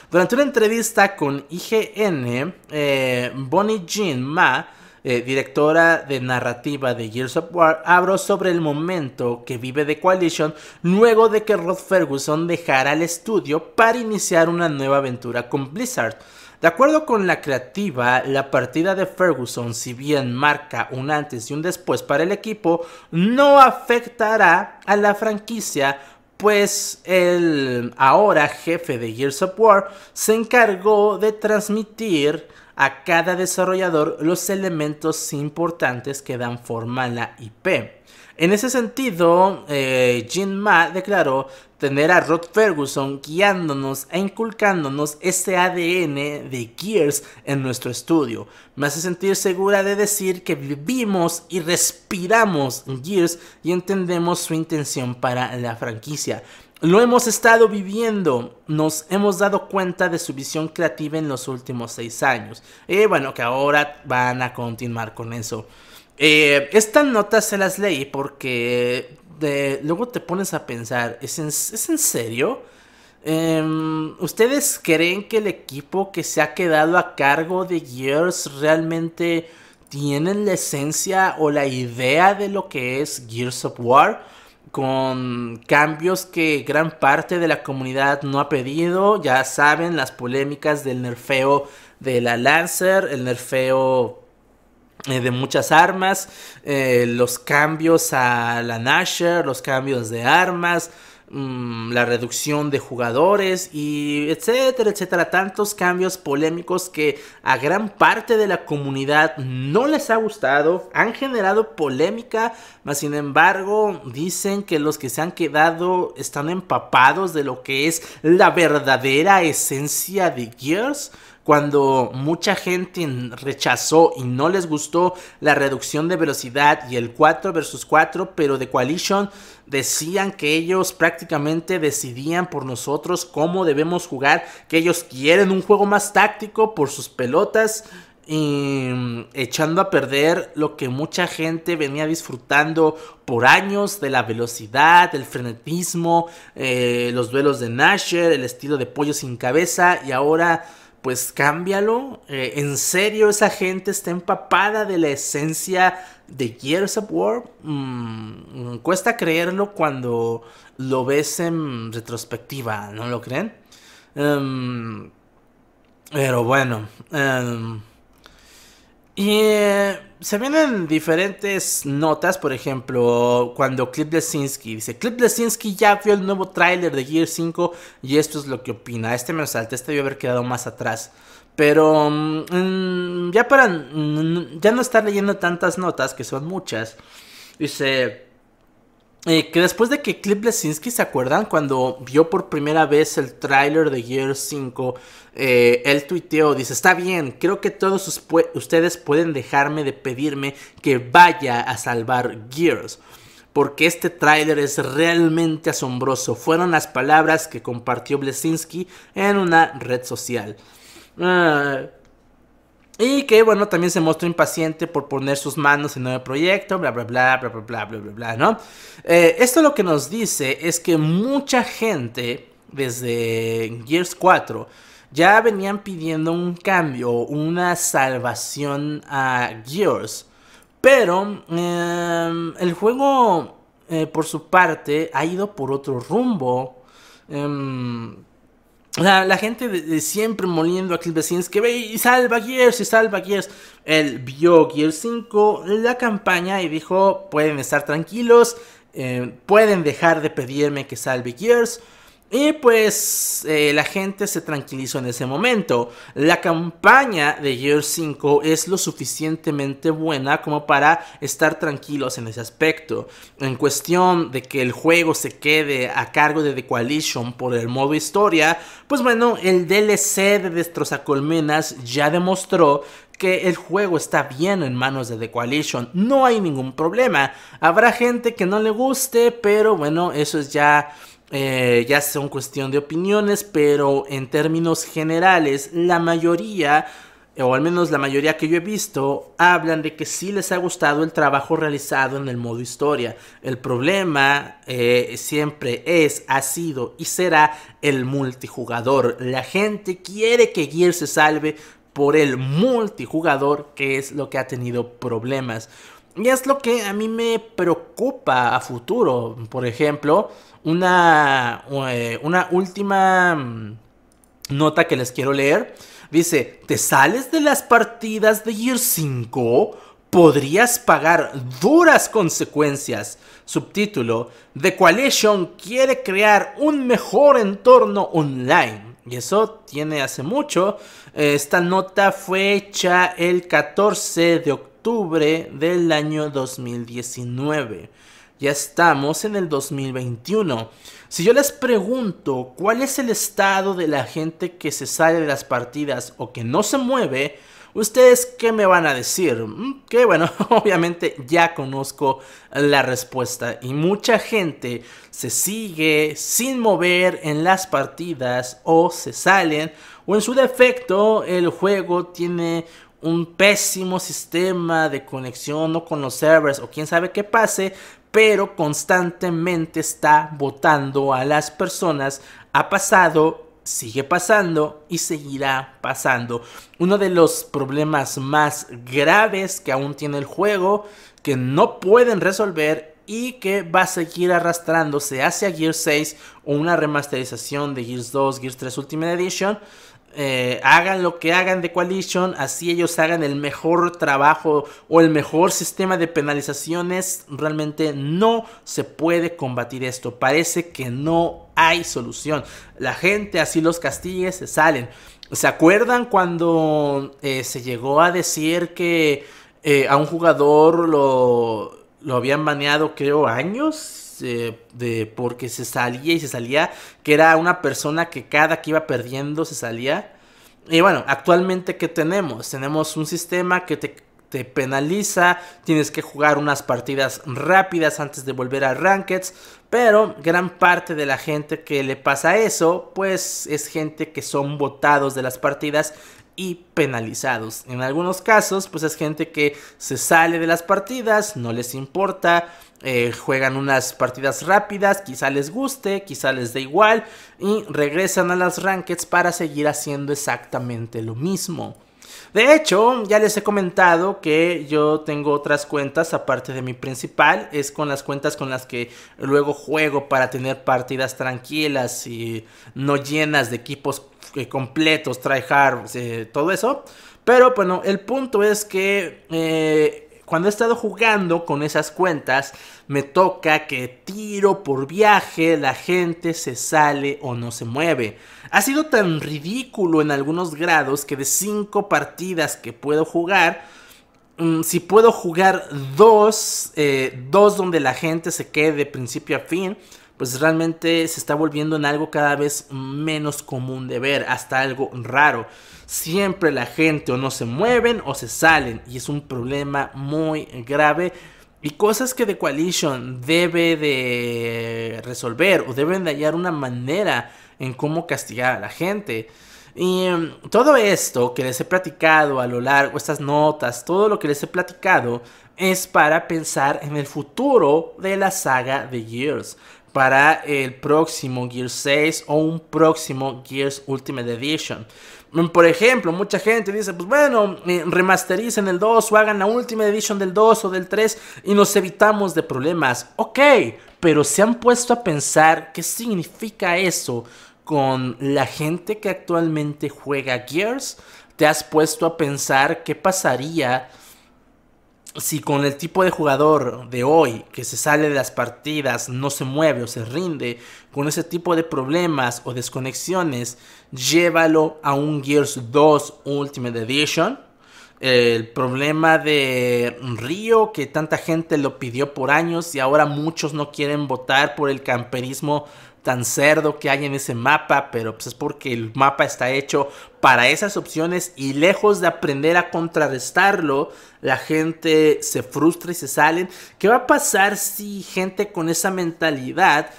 Speaker 1: Durante una entrevista con IGN, eh, Bonnie Jean Ma, eh, directora de narrativa de Gears of War, habló sobre el momento que vive The Coalition luego de que Rod Ferguson dejara el estudio para iniciar una nueva aventura con Blizzard. De acuerdo con la creativa, la partida de Ferguson, si bien marca un antes y un después para el equipo, no afectará a la franquicia, pues el ahora jefe de Gears of War se encargó de transmitir a cada desarrollador los elementos importantes que dan forma a la IP. En ese sentido, eh, Jin Ma declaró tener a Rod Ferguson guiándonos e inculcándonos ese ADN de Gears en nuestro estudio. Me hace sentir segura de decir que vivimos y respiramos Gears y entendemos su intención para la franquicia. Lo hemos estado viviendo, nos hemos dado cuenta de su visión creativa en los últimos seis años. Y bueno, que ahora van a continuar con eso eh, estas nota se las leí porque luego te pones a pensar, ¿es en, serio? Em, ¿Ustedes creen que el equipo que se ha quedado a cargo de Gears realmente tienen la esencia o la idea de lo que es Gears of War? Con cambios que gran parte de la comunidad no ha pedido. Ya saben, las polémicas del nerfeo de la Lancer, el nerfeo eh, de muchas armas, eh, los cambios a la Nasher, los cambios de armas, mm, la reducción de jugadores y etcétera, etcétera. Tantos cambios polémicos que a gran parte de la comunidad no les ha gustado, han generado polémica, mas sin embargo dicen que los que se han quedado están empapados de lo que es la verdadera esencia de Gears cuando mucha gente rechazó y no les gustó la reducción de velocidad y el 4 versus 4, pero de Coalition decían que ellos prácticamente decidían por nosotros cómo debemos jugar, que ellos quieren un juego más táctico por sus pelotas. Y mm, echando a perder lo que mucha gente venía disfrutando por años de la velocidad, el frenetismo, eh, los duelos de Nasher, el estilo de pollo sin cabeza y ahora pues cámbialo. Eh, en serio, esa gente está empapada de la esencia de Years of War. Mm, mm, cuesta creerlo cuando lo ves en retrospectiva, ¿no lo creen? Em, pero bueno. Em, y eh, se vienen diferentes notas, por ejemplo, cuando Clip Lesinski dice, Clip Lesinski ya vio el nuevo tráiler de Gear 5 y esto es lo que opina. Este me salta, este debió haber quedado más atrás. Pero mm, mm, ya para ya no estar leyendo tantas notas, que son muchas, dice... Eh, que después de que clip Lesinski, ¿se acuerdan? Cuando vio por primera vez el tráiler de Gears 5, eh, él tuiteó, dice, está bien, creo que todos ustedes pueden dejarme de pedirme que vaya a salvar Gears. Porque este tráiler es realmente asombroso. Fueron las palabras que compartió Blesinski en una red social. Ah. Y que bueno, también se mostró impaciente por poner sus manos en el proyecto, bla, bla, bla, bla, bla, bla, bla, bla, bla ¿no? Eh, esto lo que nos dice es que mucha gente desde Gears 4 ya venían pidiendo un cambio, una salvación a Gears. Pero em, el juego, eh, por su parte, ha ido por otro rumbo. Em, la gente de, siempre moliendo a Cliff Vecins que ve y salva Gears y salva Gears. Él vio Gears 5, la campaña y dijo, pueden estar tranquilos, eh, pueden dejar de pedirme que salve Gears y pues eh, la gente se tranquilizó en ese momento. La campaña de Year 5 es lo suficientemente buena como para estar tranquilos en ese aspecto. En cuestión de que el juego se quede a cargo de The Coalition por el modo historia, pues bueno, el DLC de Destrozacolmenas ya demostró que el juego está bien en manos de The Coalition, no hay ningún problema. Habrá gente que no le guste, pero bueno, eso es ya eh, ya son cuestión de opiniones, pero en términos generales, la mayoría, o al menos la mayoría que yo he visto, hablan de que sí les ha gustado el trabajo realizado en el modo historia. El problema eh, siempre es, ha sido y será el multijugador. La gente quiere que Gear se salve por el multijugador, que es lo que ha tenido problemas. Y es lo que a mí me preocupa a futuro. Por ejemplo, una, eh, una última mm, nota que les quiero leer. Dice, ¿te sales de las partidas de Year 5? Podrías pagar duras consecuencias. Subtítulo, The Coalition quiere crear un mejor entorno online. Y eso tiene hace mucho. Eh, esta nota fue hecha el 14 de octubre del año 2019. Ya estamos en el 2021. Si yo les pregunto cuál es el estado de la gente que se sale de las partidas o que no se mueve, ¿Ustedes qué me van a decir? Mm, que bueno, obviamente ya conozco la respuesta y mucha gente se sigue sin mover en las partidas o se salen o en su defecto el juego tiene un pésimo sistema de conexión o con los servers o quién sabe qué pase pero constantemente está votando a las personas. Ha pasado, sigue pasando y seguirá pasando. Uno de los problemas más graves que aún tiene el juego, que no pueden resolver y que va a seguir arrastrándose hacia Gears 6 o una remasterización de Gears 2, Gears 3 Ultimate Edition eh, hagan lo que hagan de Coalition, así ellos hagan el mejor trabajo o el mejor sistema de penalizaciones, realmente no se puede combatir esto. Parece que no hay solución. La gente así los castigue, se salen. ¿Se acuerdan cuando eh, se llegó a decir que eh, a un jugador lo, lo habían baneado, creo, años? Eh, de porque se salía y se salía, que era una persona que cada que iba perdiendo se salía. Y bueno, actualmente ¿qué tenemos? Tenemos un sistema que te, te penaliza, tienes que jugar unas partidas rápidas antes de volver a Rankeds, pero gran parte de la gente que le pasa eso, pues es gente que son votados de las partidas y penalizados. En algunos casos, pues es gente que se sale de las partidas, no les importa, eh, juegan unas partidas rápidas, quizá les guste, quizá les dé igual, y regresan a las rankeds para seguir haciendo exactamente lo mismo. De hecho, ya les he comentado que yo tengo otras cuentas aparte de mi principal, es con las cuentas con las que luego juego para tener partidas tranquilas y no llenas de equipos eh, completos, tryhards, eh, todo eso. Pero bueno, el punto es que cuando he estado jugando con esas cuentas, me toca que tiro por viaje la gente se sale o no se mueve. Ha sido tan ridículo en algunos grados que de 5 partidas que puedo jugar, mm, si puedo jugar dos, eh, dos donde la gente se quede de principio a fin, pues realmente se está volviendo en algo cada vez menos común de ver, hasta algo raro. Siempre la gente o no se mueven o se salen y es un problema muy grave y cosas que The Coalition debe de resolver o deben de hallar una manera en cómo castigar a la gente. Y em, todo esto que les he platicado a lo largo, estas notas, todo lo que les he platicado es para pensar en el futuro de la saga de Gears. Para el próximo Gears 6 o un próximo Gears Ultimate Edition. Mm, por ejemplo, mucha gente dice, pues bueno, eh, remastericen el 2 o hagan la última edición del 2 o del 3 y nos evitamos de problemas. Ok, pero se han puesto a pensar qué significa eso con la gente que actualmente juega Gears. ¿Te has puesto a pensar qué pasaría? si con el tipo de jugador de hoy que se sale de las partidas, no se mueve o se rinde, con ese tipo de problemas o desconexiones, llévalo a un Gears 2 Ultimate Edition el problema de Río, que tanta gente lo pidió por años y ahora muchos no quieren votar por el camperismo tan cerdo que hay en ese mapa, pero pues es porque el mapa está hecho para esas opciones y lejos de aprender a contrarrestarlo, la gente se frustra y se salen. ¿Qué va a pasar si gente con esa mentalidad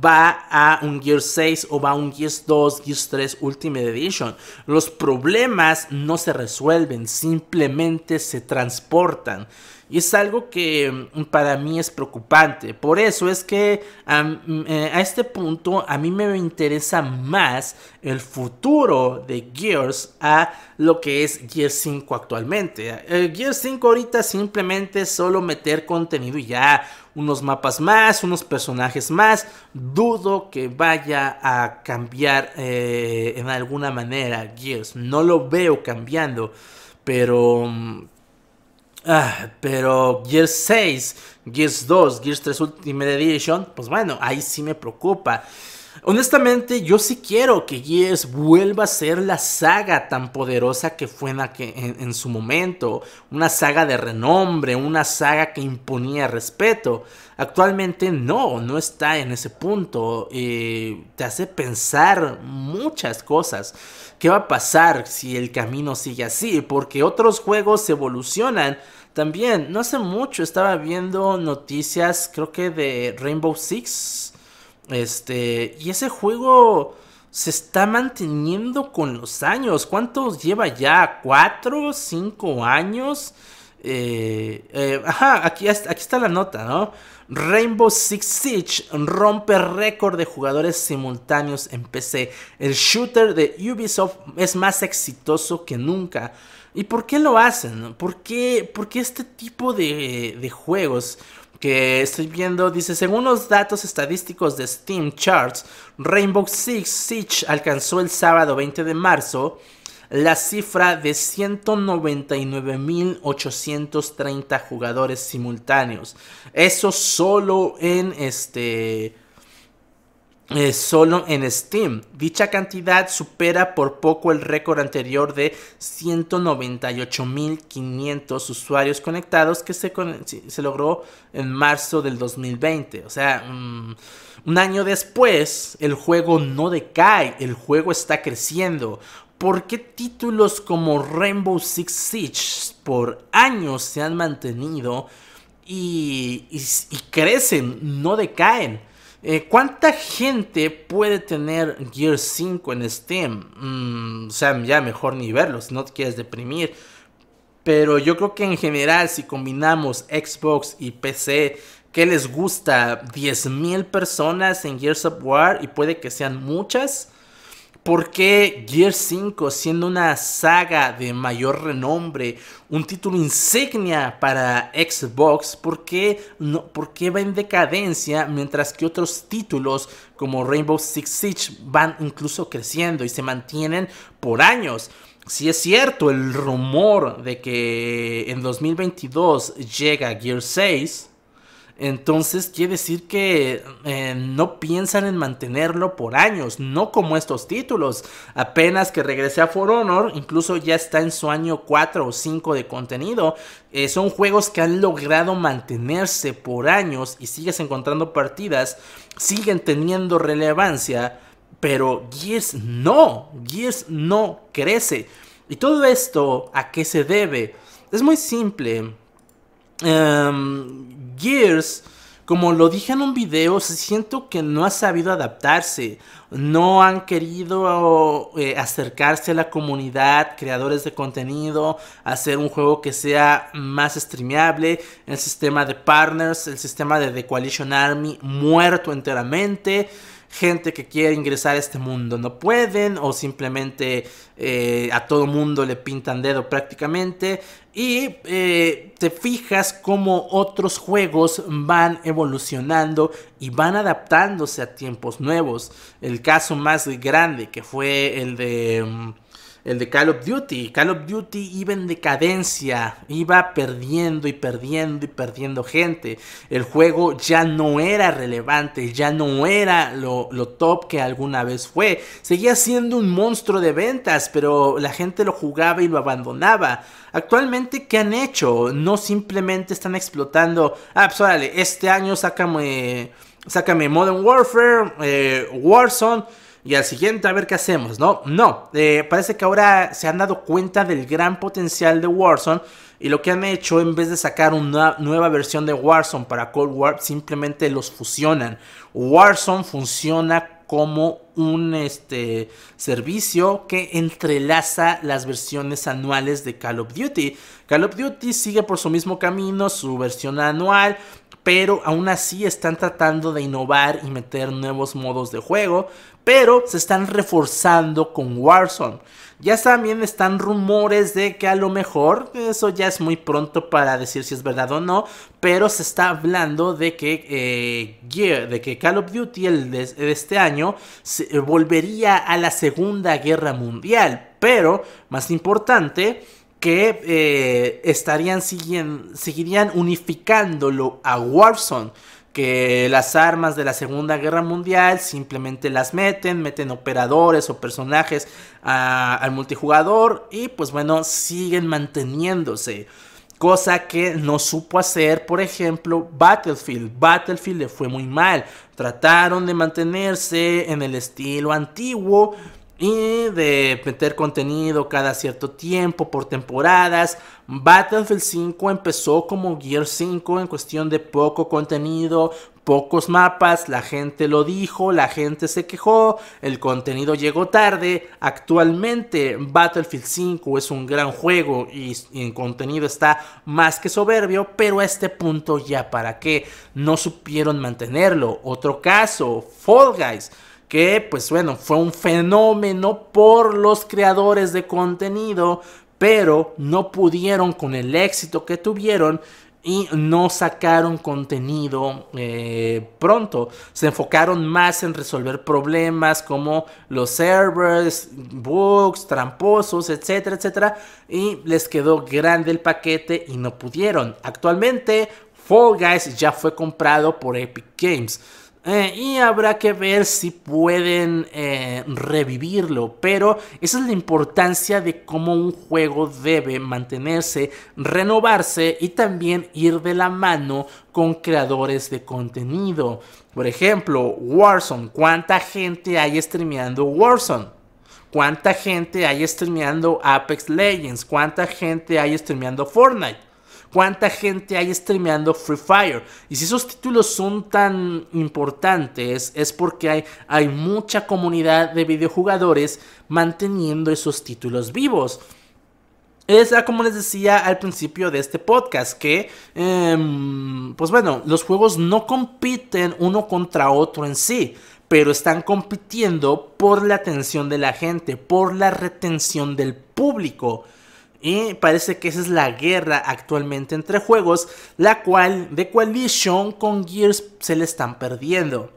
Speaker 1: va a un Gear 6 o va a un Gear 2, Gears 3 Ultimate Edition. Los problemas no se resuelven, simplemente se transportan. Y es algo que mm, para mí es preocupante. Por eso es que mm, eh, a, este punto a mí me interesa más el futuro de Gears a lo que es Gears 5 actualmente. Eh, Gears 5 ahorita simplemente solo meter contenido y ya unos mapas más, unos personajes más. Dudo que vaya a cambiar eh, en alguna manera Gears. No lo veo cambiando, pero mm, Ah, pero Gears 6, Gears 2, Gears 3 Ultimate Edition, pues bueno, ahí sí me preocupa. Honestamente, yo sí quiero que Gears vuelva a ser la saga tan poderosa que fue en, su momento. Una saga de renombre, una saga que imponía respeto. Actualmente no, no está en ese punto. Eh, te hace pensar muchas cosas. ¿Qué va a pasar si el camino sigue así? Porque otros juegos evolucionan. También, no hace mucho estaba viendo noticias, creo que de Rainbow Six este, y ese juego se está manteniendo con los años. ¿Cuántos lleva ya? ¿Cuatro? ¿Cinco años? Eh, eh, ajá, aquí, aquí está la nota, ¿no? Rainbow Six Siege rompe récord de jugadores simultáneos en PC. El shooter de Ubisoft es más exitoso que nunca. ¿Y por qué lo hacen? ¿Por qué, este tipo de, de juegos? que estoy viendo, dice, según los datos estadísticos de Steam Charts, Rainbow Six Siege alcanzó el sábado 20 de marzo la cifra de 199.830 jugadores simultáneos. Eso solo en este eh, solo en Steam. Dicha cantidad supera por poco el récord anterior de 198.500 usuarios conectados que se, logró en marzo del 2020. O sea, mm, un año después, el juego no decae, el juego está creciendo. ¿Por qué títulos como Rainbow Six Siege por años se han mantenido y crecen, no decaen? Eh, ¿Cuánta gente puede tener Gear 5 en Steam? Mm, o sea, ya mejor ni verlo, si no te quieres deprimir. Pero yo creo que en general, si combinamos Xbox y PC, ¿qué les gusta? 10.000 personas en Gears of War y puede que sean muchas. ¿Por qué Gear 5, siendo una saga de mayor renombre, un título insignia para Xbox, ¿por qué, no, va en decadencia mientras que otros títulos como Rainbow Six Siege van incluso creciendo y se mantienen por años? Si es cierto el rumor de que en 2022 llega Gear 6, entonces quiere decir que eh, no piensan en mantenerlo por años, no como estos títulos. Apenas que regresé a For Honor, incluso ya está en su año 4 o 5 de contenido. Eh, son juegos que han logrado mantenerse por años y sigues encontrando partidas, siguen teniendo relevancia, pero Gears no, Gears no crece. ¿Y todo esto a qué se debe? Es muy simple. Em, Gears, como lo dije en un video, siento que no ha sabido adaptarse. No han querido eh, acercarse a la comunidad, creadores de contenido, hacer un juego que sea más streameable. El sistema de partners, el sistema de The Coalition Army muerto enteramente gente que quiere ingresar a este mundo no pueden o simplemente eh, a todo mundo le pintan dedo prácticamente y eh, te fijas cómo otros juegos van evolucionando y van adaptándose a tiempos nuevos. El caso más grande que fue el de... Mm, el de Call of Duty. Call of Duty iba en decadencia, iba perdiendo y perdiendo y perdiendo gente. El juego ya no era relevante, ya no era lo, top que alguna vez fue. Seguía siendo un monstruo de ventas, pero la gente lo jugaba y lo abandonaba. Actualmente, ¿qué han hecho? No simplemente están explotando. Ah, pues este año sácame, sácame Modern Warfare, eh, Warzone y al siguiente a ver qué hacemos, ¿no? No, eh, parece que ahora se han dado cuenta del gran potencial de Warzone y lo que han hecho en vez de sacar una nueva versión de Warzone para Cold War, simplemente los fusionan. Warzone funciona como un este, servicio que entrelaza las versiones anuales de Call of Duty. Call of Duty sigue por su mismo camino, su versión anual, pero aún así están tratando de innovar y meter nuevos modos de juego pero se están reforzando con Warzone. Ya también están rumores de que a lo mejor, eso ya es muy pronto para decir si es verdad o no, pero se está hablando de que, eh, de que Call of Duty de, este año eh, volvería a la Segunda Guerra Mundial. Pero, más importante, que eh, estarían siguiendo, seguirían unificándolo a Warzone que las armas de la Segunda Guerra Mundial simplemente las meten, meten operadores o personajes al multijugador y pues bueno, siguen manteniéndose. Cosa que no supo hacer, por ejemplo, Battlefield. Battlefield le fue muy mal. Trataron de mantenerse en el estilo antiguo, y de meter contenido cada cierto tiempo, por temporadas. Battlefield 5 empezó como Gear 5 en cuestión de poco contenido, pocos mapas, la gente lo dijo, la gente se quejó, el contenido llegó tarde. Actualmente Battlefield 5 es un gran juego y, y, en contenido está más que soberbio, pero a este punto ya para qué, no supieron mantenerlo. Otro caso, Fall Guys que pues bueno, fue un fenómeno por los creadores de contenido, pero no pudieron con el éxito que tuvieron y no sacaron contenido eh, pronto. Se enfocaron más en resolver problemas como los servers, bugs, tramposos, etcétera, etcétera. Y les quedó grande el paquete y no pudieron. Actualmente, Fall Guys ya fue comprado por Epic Games. Eh, y habrá que ver si pueden eh, revivirlo, pero esa es la importancia de cómo un juego debe mantenerse, renovarse y también ir de la mano con creadores de contenido. Por ejemplo, Warzone, ¿cuánta gente hay streameando Warzone? ¿Cuánta gente hay streameando Apex Legends? ¿Cuánta gente hay streameando Fortnite? cuánta gente hay streameando Free Fire. Y si esos títulos son tan importantes, es porque hay, hay mucha comunidad de videojugadores manteniendo esos títulos vivos. Es como les decía al principio de este podcast, que, em, pues bueno, los juegos no compiten uno contra otro en sí, pero están compitiendo por la atención de la gente, por la retención del público. Y parece que esa es la guerra actualmente entre juegos, la cual de Coalition con Gears se le están perdiendo.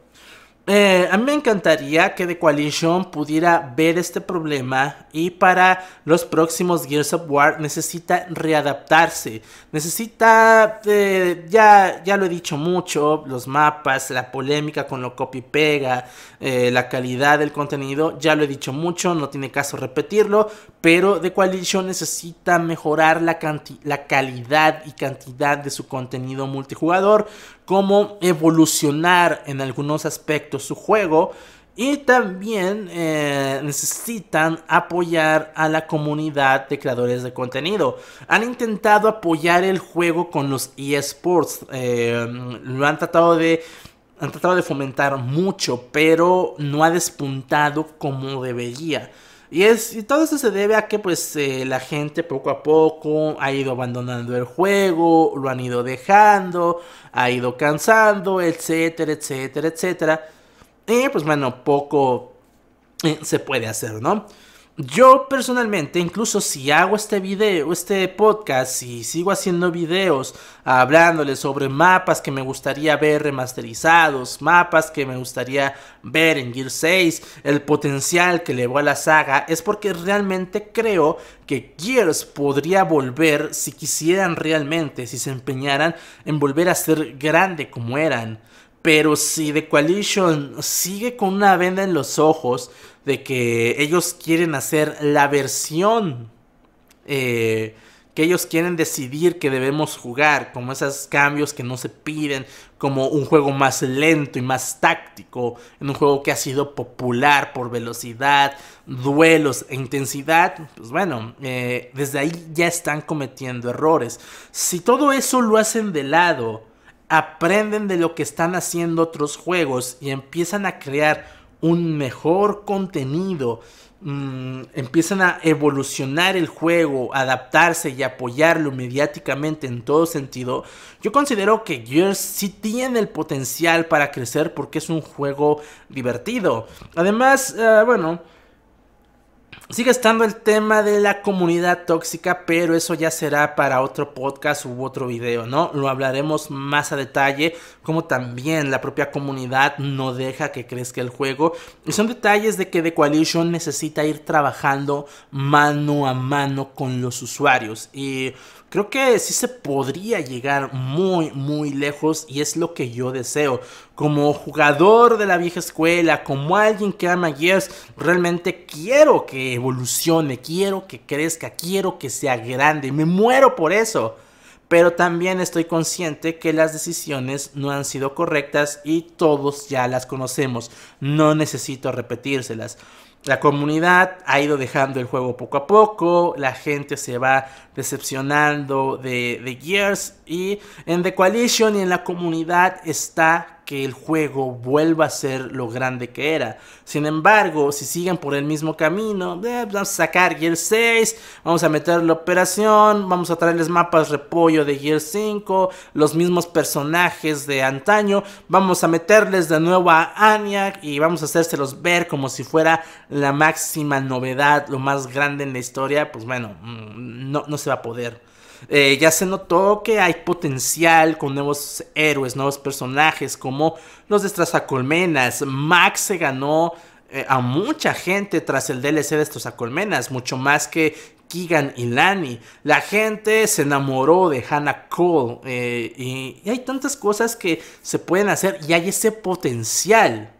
Speaker 1: Eh, a mí me encantaría que The Coalition pudiera ver este problema y para los próximos Gears of War necesita readaptarse. Necesita, eh, ya, ya lo he dicho mucho, los mapas, la polémica con lo copy-pega, eh, la calidad del contenido, ya lo he dicho mucho, no tiene caso repetirlo, pero The Coalition necesita mejorar la, la calidad y cantidad de su contenido multijugador cómo evolucionar en algunos aspectos su juego. Y también eh, necesitan apoyar a la comunidad de creadores de contenido. Han intentado apoyar el juego con los eSports. Eh, lo han tratado de. Han tratado de fomentar mucho, pero no ha despuntado como debería. Y, todo eso se debe a que pues eh, la gente poco a poco ha ido abandonando el juego, lo han ido dejando, ha ido cansando, etcétera, etcétera, etcétera. Y pues bueno, poco eh, se puede hacer, ¿no? Yo personalmente, incluso si hago este video, este podcast, y sigo haciendo videos hablándoles sobre mapas que me gustaría ver remasterizados, mapas que me gustaría ver en Gear 6, el potencial que le a la saga, es porque realmente creo que Gears podría volver si quisieran realmente, si se empeñaran en volver a ser grande como eran. Pero si The Coalition sigue con una venda en los ojos, de que ellos quieren hacer la versión eh, que ellos quieren decidir que debemos jugar, como esos cambios que no se piden, como un juego más lento y más táctico, en un juego que ha sido popular por velocidad, duelos e intensidad, pues bueno, eh, desde ahí ya están cometiendo errores. Si todo eso lo hacen de lado, aprenden de lo que están haciendo otros juegos y empiezan a crear un mejor contenido, mm, empiezan a evolucionar el juego, adaptarse y apoyarlo mediáticamente en todo sentido, yo considero que Gears sí tiene el potencial para crecer porque es un juego divertido. Además, eh, bueno... Sigue estando el tema de la comunidad tóxica, pero eso ya será para otro podcast u otro video, ¿no? Lo hablaremos más a detalle, como también la propia comunidad no deja que crezca el juego. Y son detalles de que The Coalition necesita ir trabajando mano a mano con los usuarios. Y Creo que sí se podría llegar muy, muy lejos y es lo que yo deseo. Como jugador de la vieja escuela, como alguien que ama Gears, realmente quiero que evolucione, quiero que crezca, quiero que sea grande. Me muero por eso pero también estoy consciente que las decisiones no han sido correctas y todos ya las conocemos, no necesito repetírselas. La comunidad ha ido dejando el juego poco a poco, la gente se va decepcionando de, de Gears y en The Coalition y en la comunidad está que el juego vuelva a ser lo grande que era. Sin embargo, si siguen por el mismo camino, eh, vamos a sacar Gear 6, vamos a meter la operación, vamos a traerles mapas repollo de Gear 5, los mismos personajes de antaño, vamos a meterles de nuevo a Anya y vamos a hacérselos ver como si fuera la máxima novedad, lo más grande en la historia, pues bueno, mm, no, no se va a poder. Eh, ya se notó que hay potencial con nuevos héroes, nuevos personajes como los de colmenas. Max se ganó eh, a mucha gente tras el DLC de colmenas. mucho más que Keegan y Lani. La gente se enamoró de Hannah Cole eh, y hay tantas cosas que se pueden hacer y hay ese potencial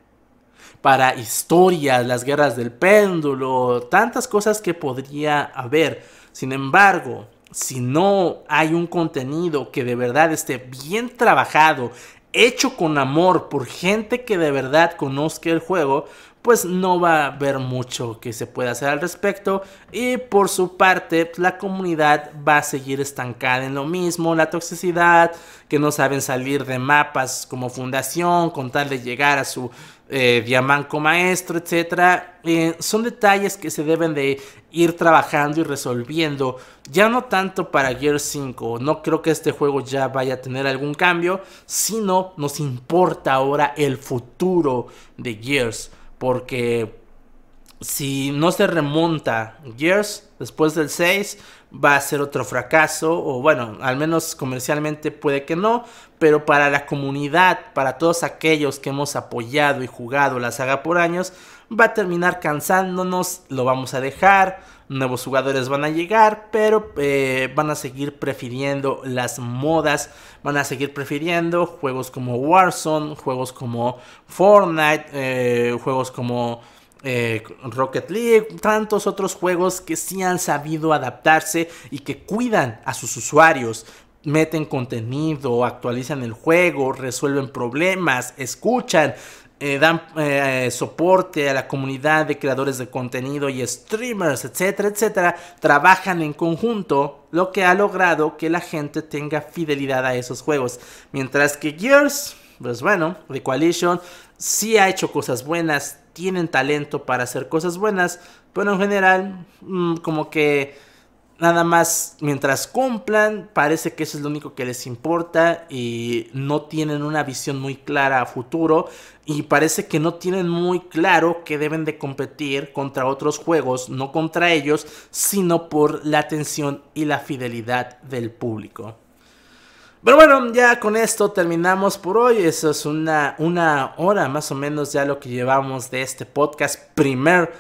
Speaker 1: para historias, las guerras del péndulo, tantas cosas que podría haber. Sin embargo, si no hay un contenido que de verdad esté bien trabajado, hecho con amor por gente que de verdad conozca el juego, pues no va a haber mucho que se pueda hacer al respecto. Y por su parte, pues, la comunidad va a seguir estancada en lo mismo, la toxicidad, que no saben salir de mapas como fundación, con tal de llegar a su eh, diamanco Maestro, etcétera, eh, son detalles que se deben de ir trabajando y resolviendo, ya no tanto para Gears 5, no creo que este juego ya vaya a tener algún cambio, sino nos importa ahora el futuro de Gears, porque si no se remonta Gears después del 6, va a ser otro fracaso, o bueno, al menos comercialmente puede que no, pero para la comunidad, para todos aquellos que hemos apoyado y jugado la saga por años, va a terminar cansándonos, lo vamos a dejar, nuevos jugadores van a llegar, pero eh, van a seguir prefiriendo las modas, van a seguir prefiriendo juegos como Warzone, juegos como Fortnite, eh, juegos como... Eh, Rocket League, tantos otros juegos que sí han sabido adaptarse y que cuidan a sus usuarios. Meten contenido, actualizan el juego, resuelven problemas, escuchan, eh, dan eh, soporte a la comunidad de creadores de contenido y streamers, etcétera, etcétera, trabajan en conjunto, lo que ha logrado que la gente tenga fidelidad a esos juegos. Mientras que Gears pues bueno, The Coalition sí ha hecho cosas buenas, tienen talento para hacer cosas buenas, pero en general, mm, como que nada más mientras cumplan, parece que eso es lo único que les importa y no tienen una visión muy clara a futuro y parece que no tienen muy claro que deben de competir contra otros juegos, no contra ellos, sino por la atención y la fidelidad del público. Pero bueno, ya con esto terminamos por hoy. Eso es una, una hora más o menos ya lo que llevamos de este podcast. Primer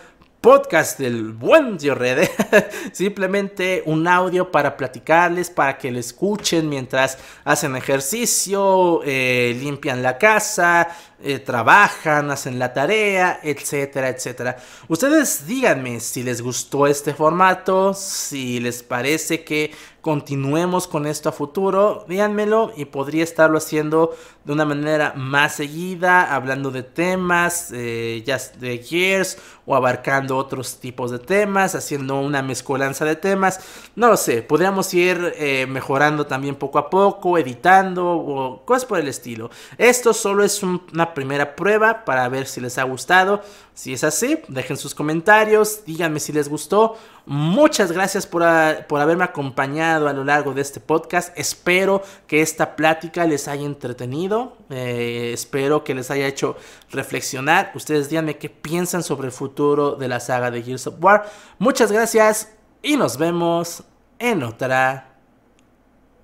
Speaker 1: podcast del buen Diorrede. Rede. Simplemente un audio para platicarles, para que lo escuchen mientras hacen ejercicio, eh, limpian la casa, eh, trabajan, hacen la tarea, etcétera, etcétera. Ustedes díganme si les gustó este formato, si les parece que continuemos con esto a futuro, díganmelo y podría estarlo haciendo de una manera más seguida, hablando de temas Just eh, ya de Gears o abarcando otros tipos de temas, haciendo una mezcolanza de temas, no lo sé, podríamos ir eh, mejorando también poco a poco, editando o cosas por el estilo. Esto solo es una primera prueba para ver si les ha gustado. Si es así, dejen sus comentarios, díganme si les gustó. Muchas gracias ah, por, haberme acompañado a lo largo de este podcast. Espero que esta plática les haya entretenido. Eh, espero que les haya hecho reflexionar. Ustedes díganme qué piensan sobre el futuro de la saga de Gears of War. Muchas gracias y nos vemos en otra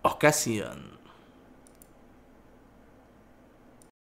Speaker 1: ocasión.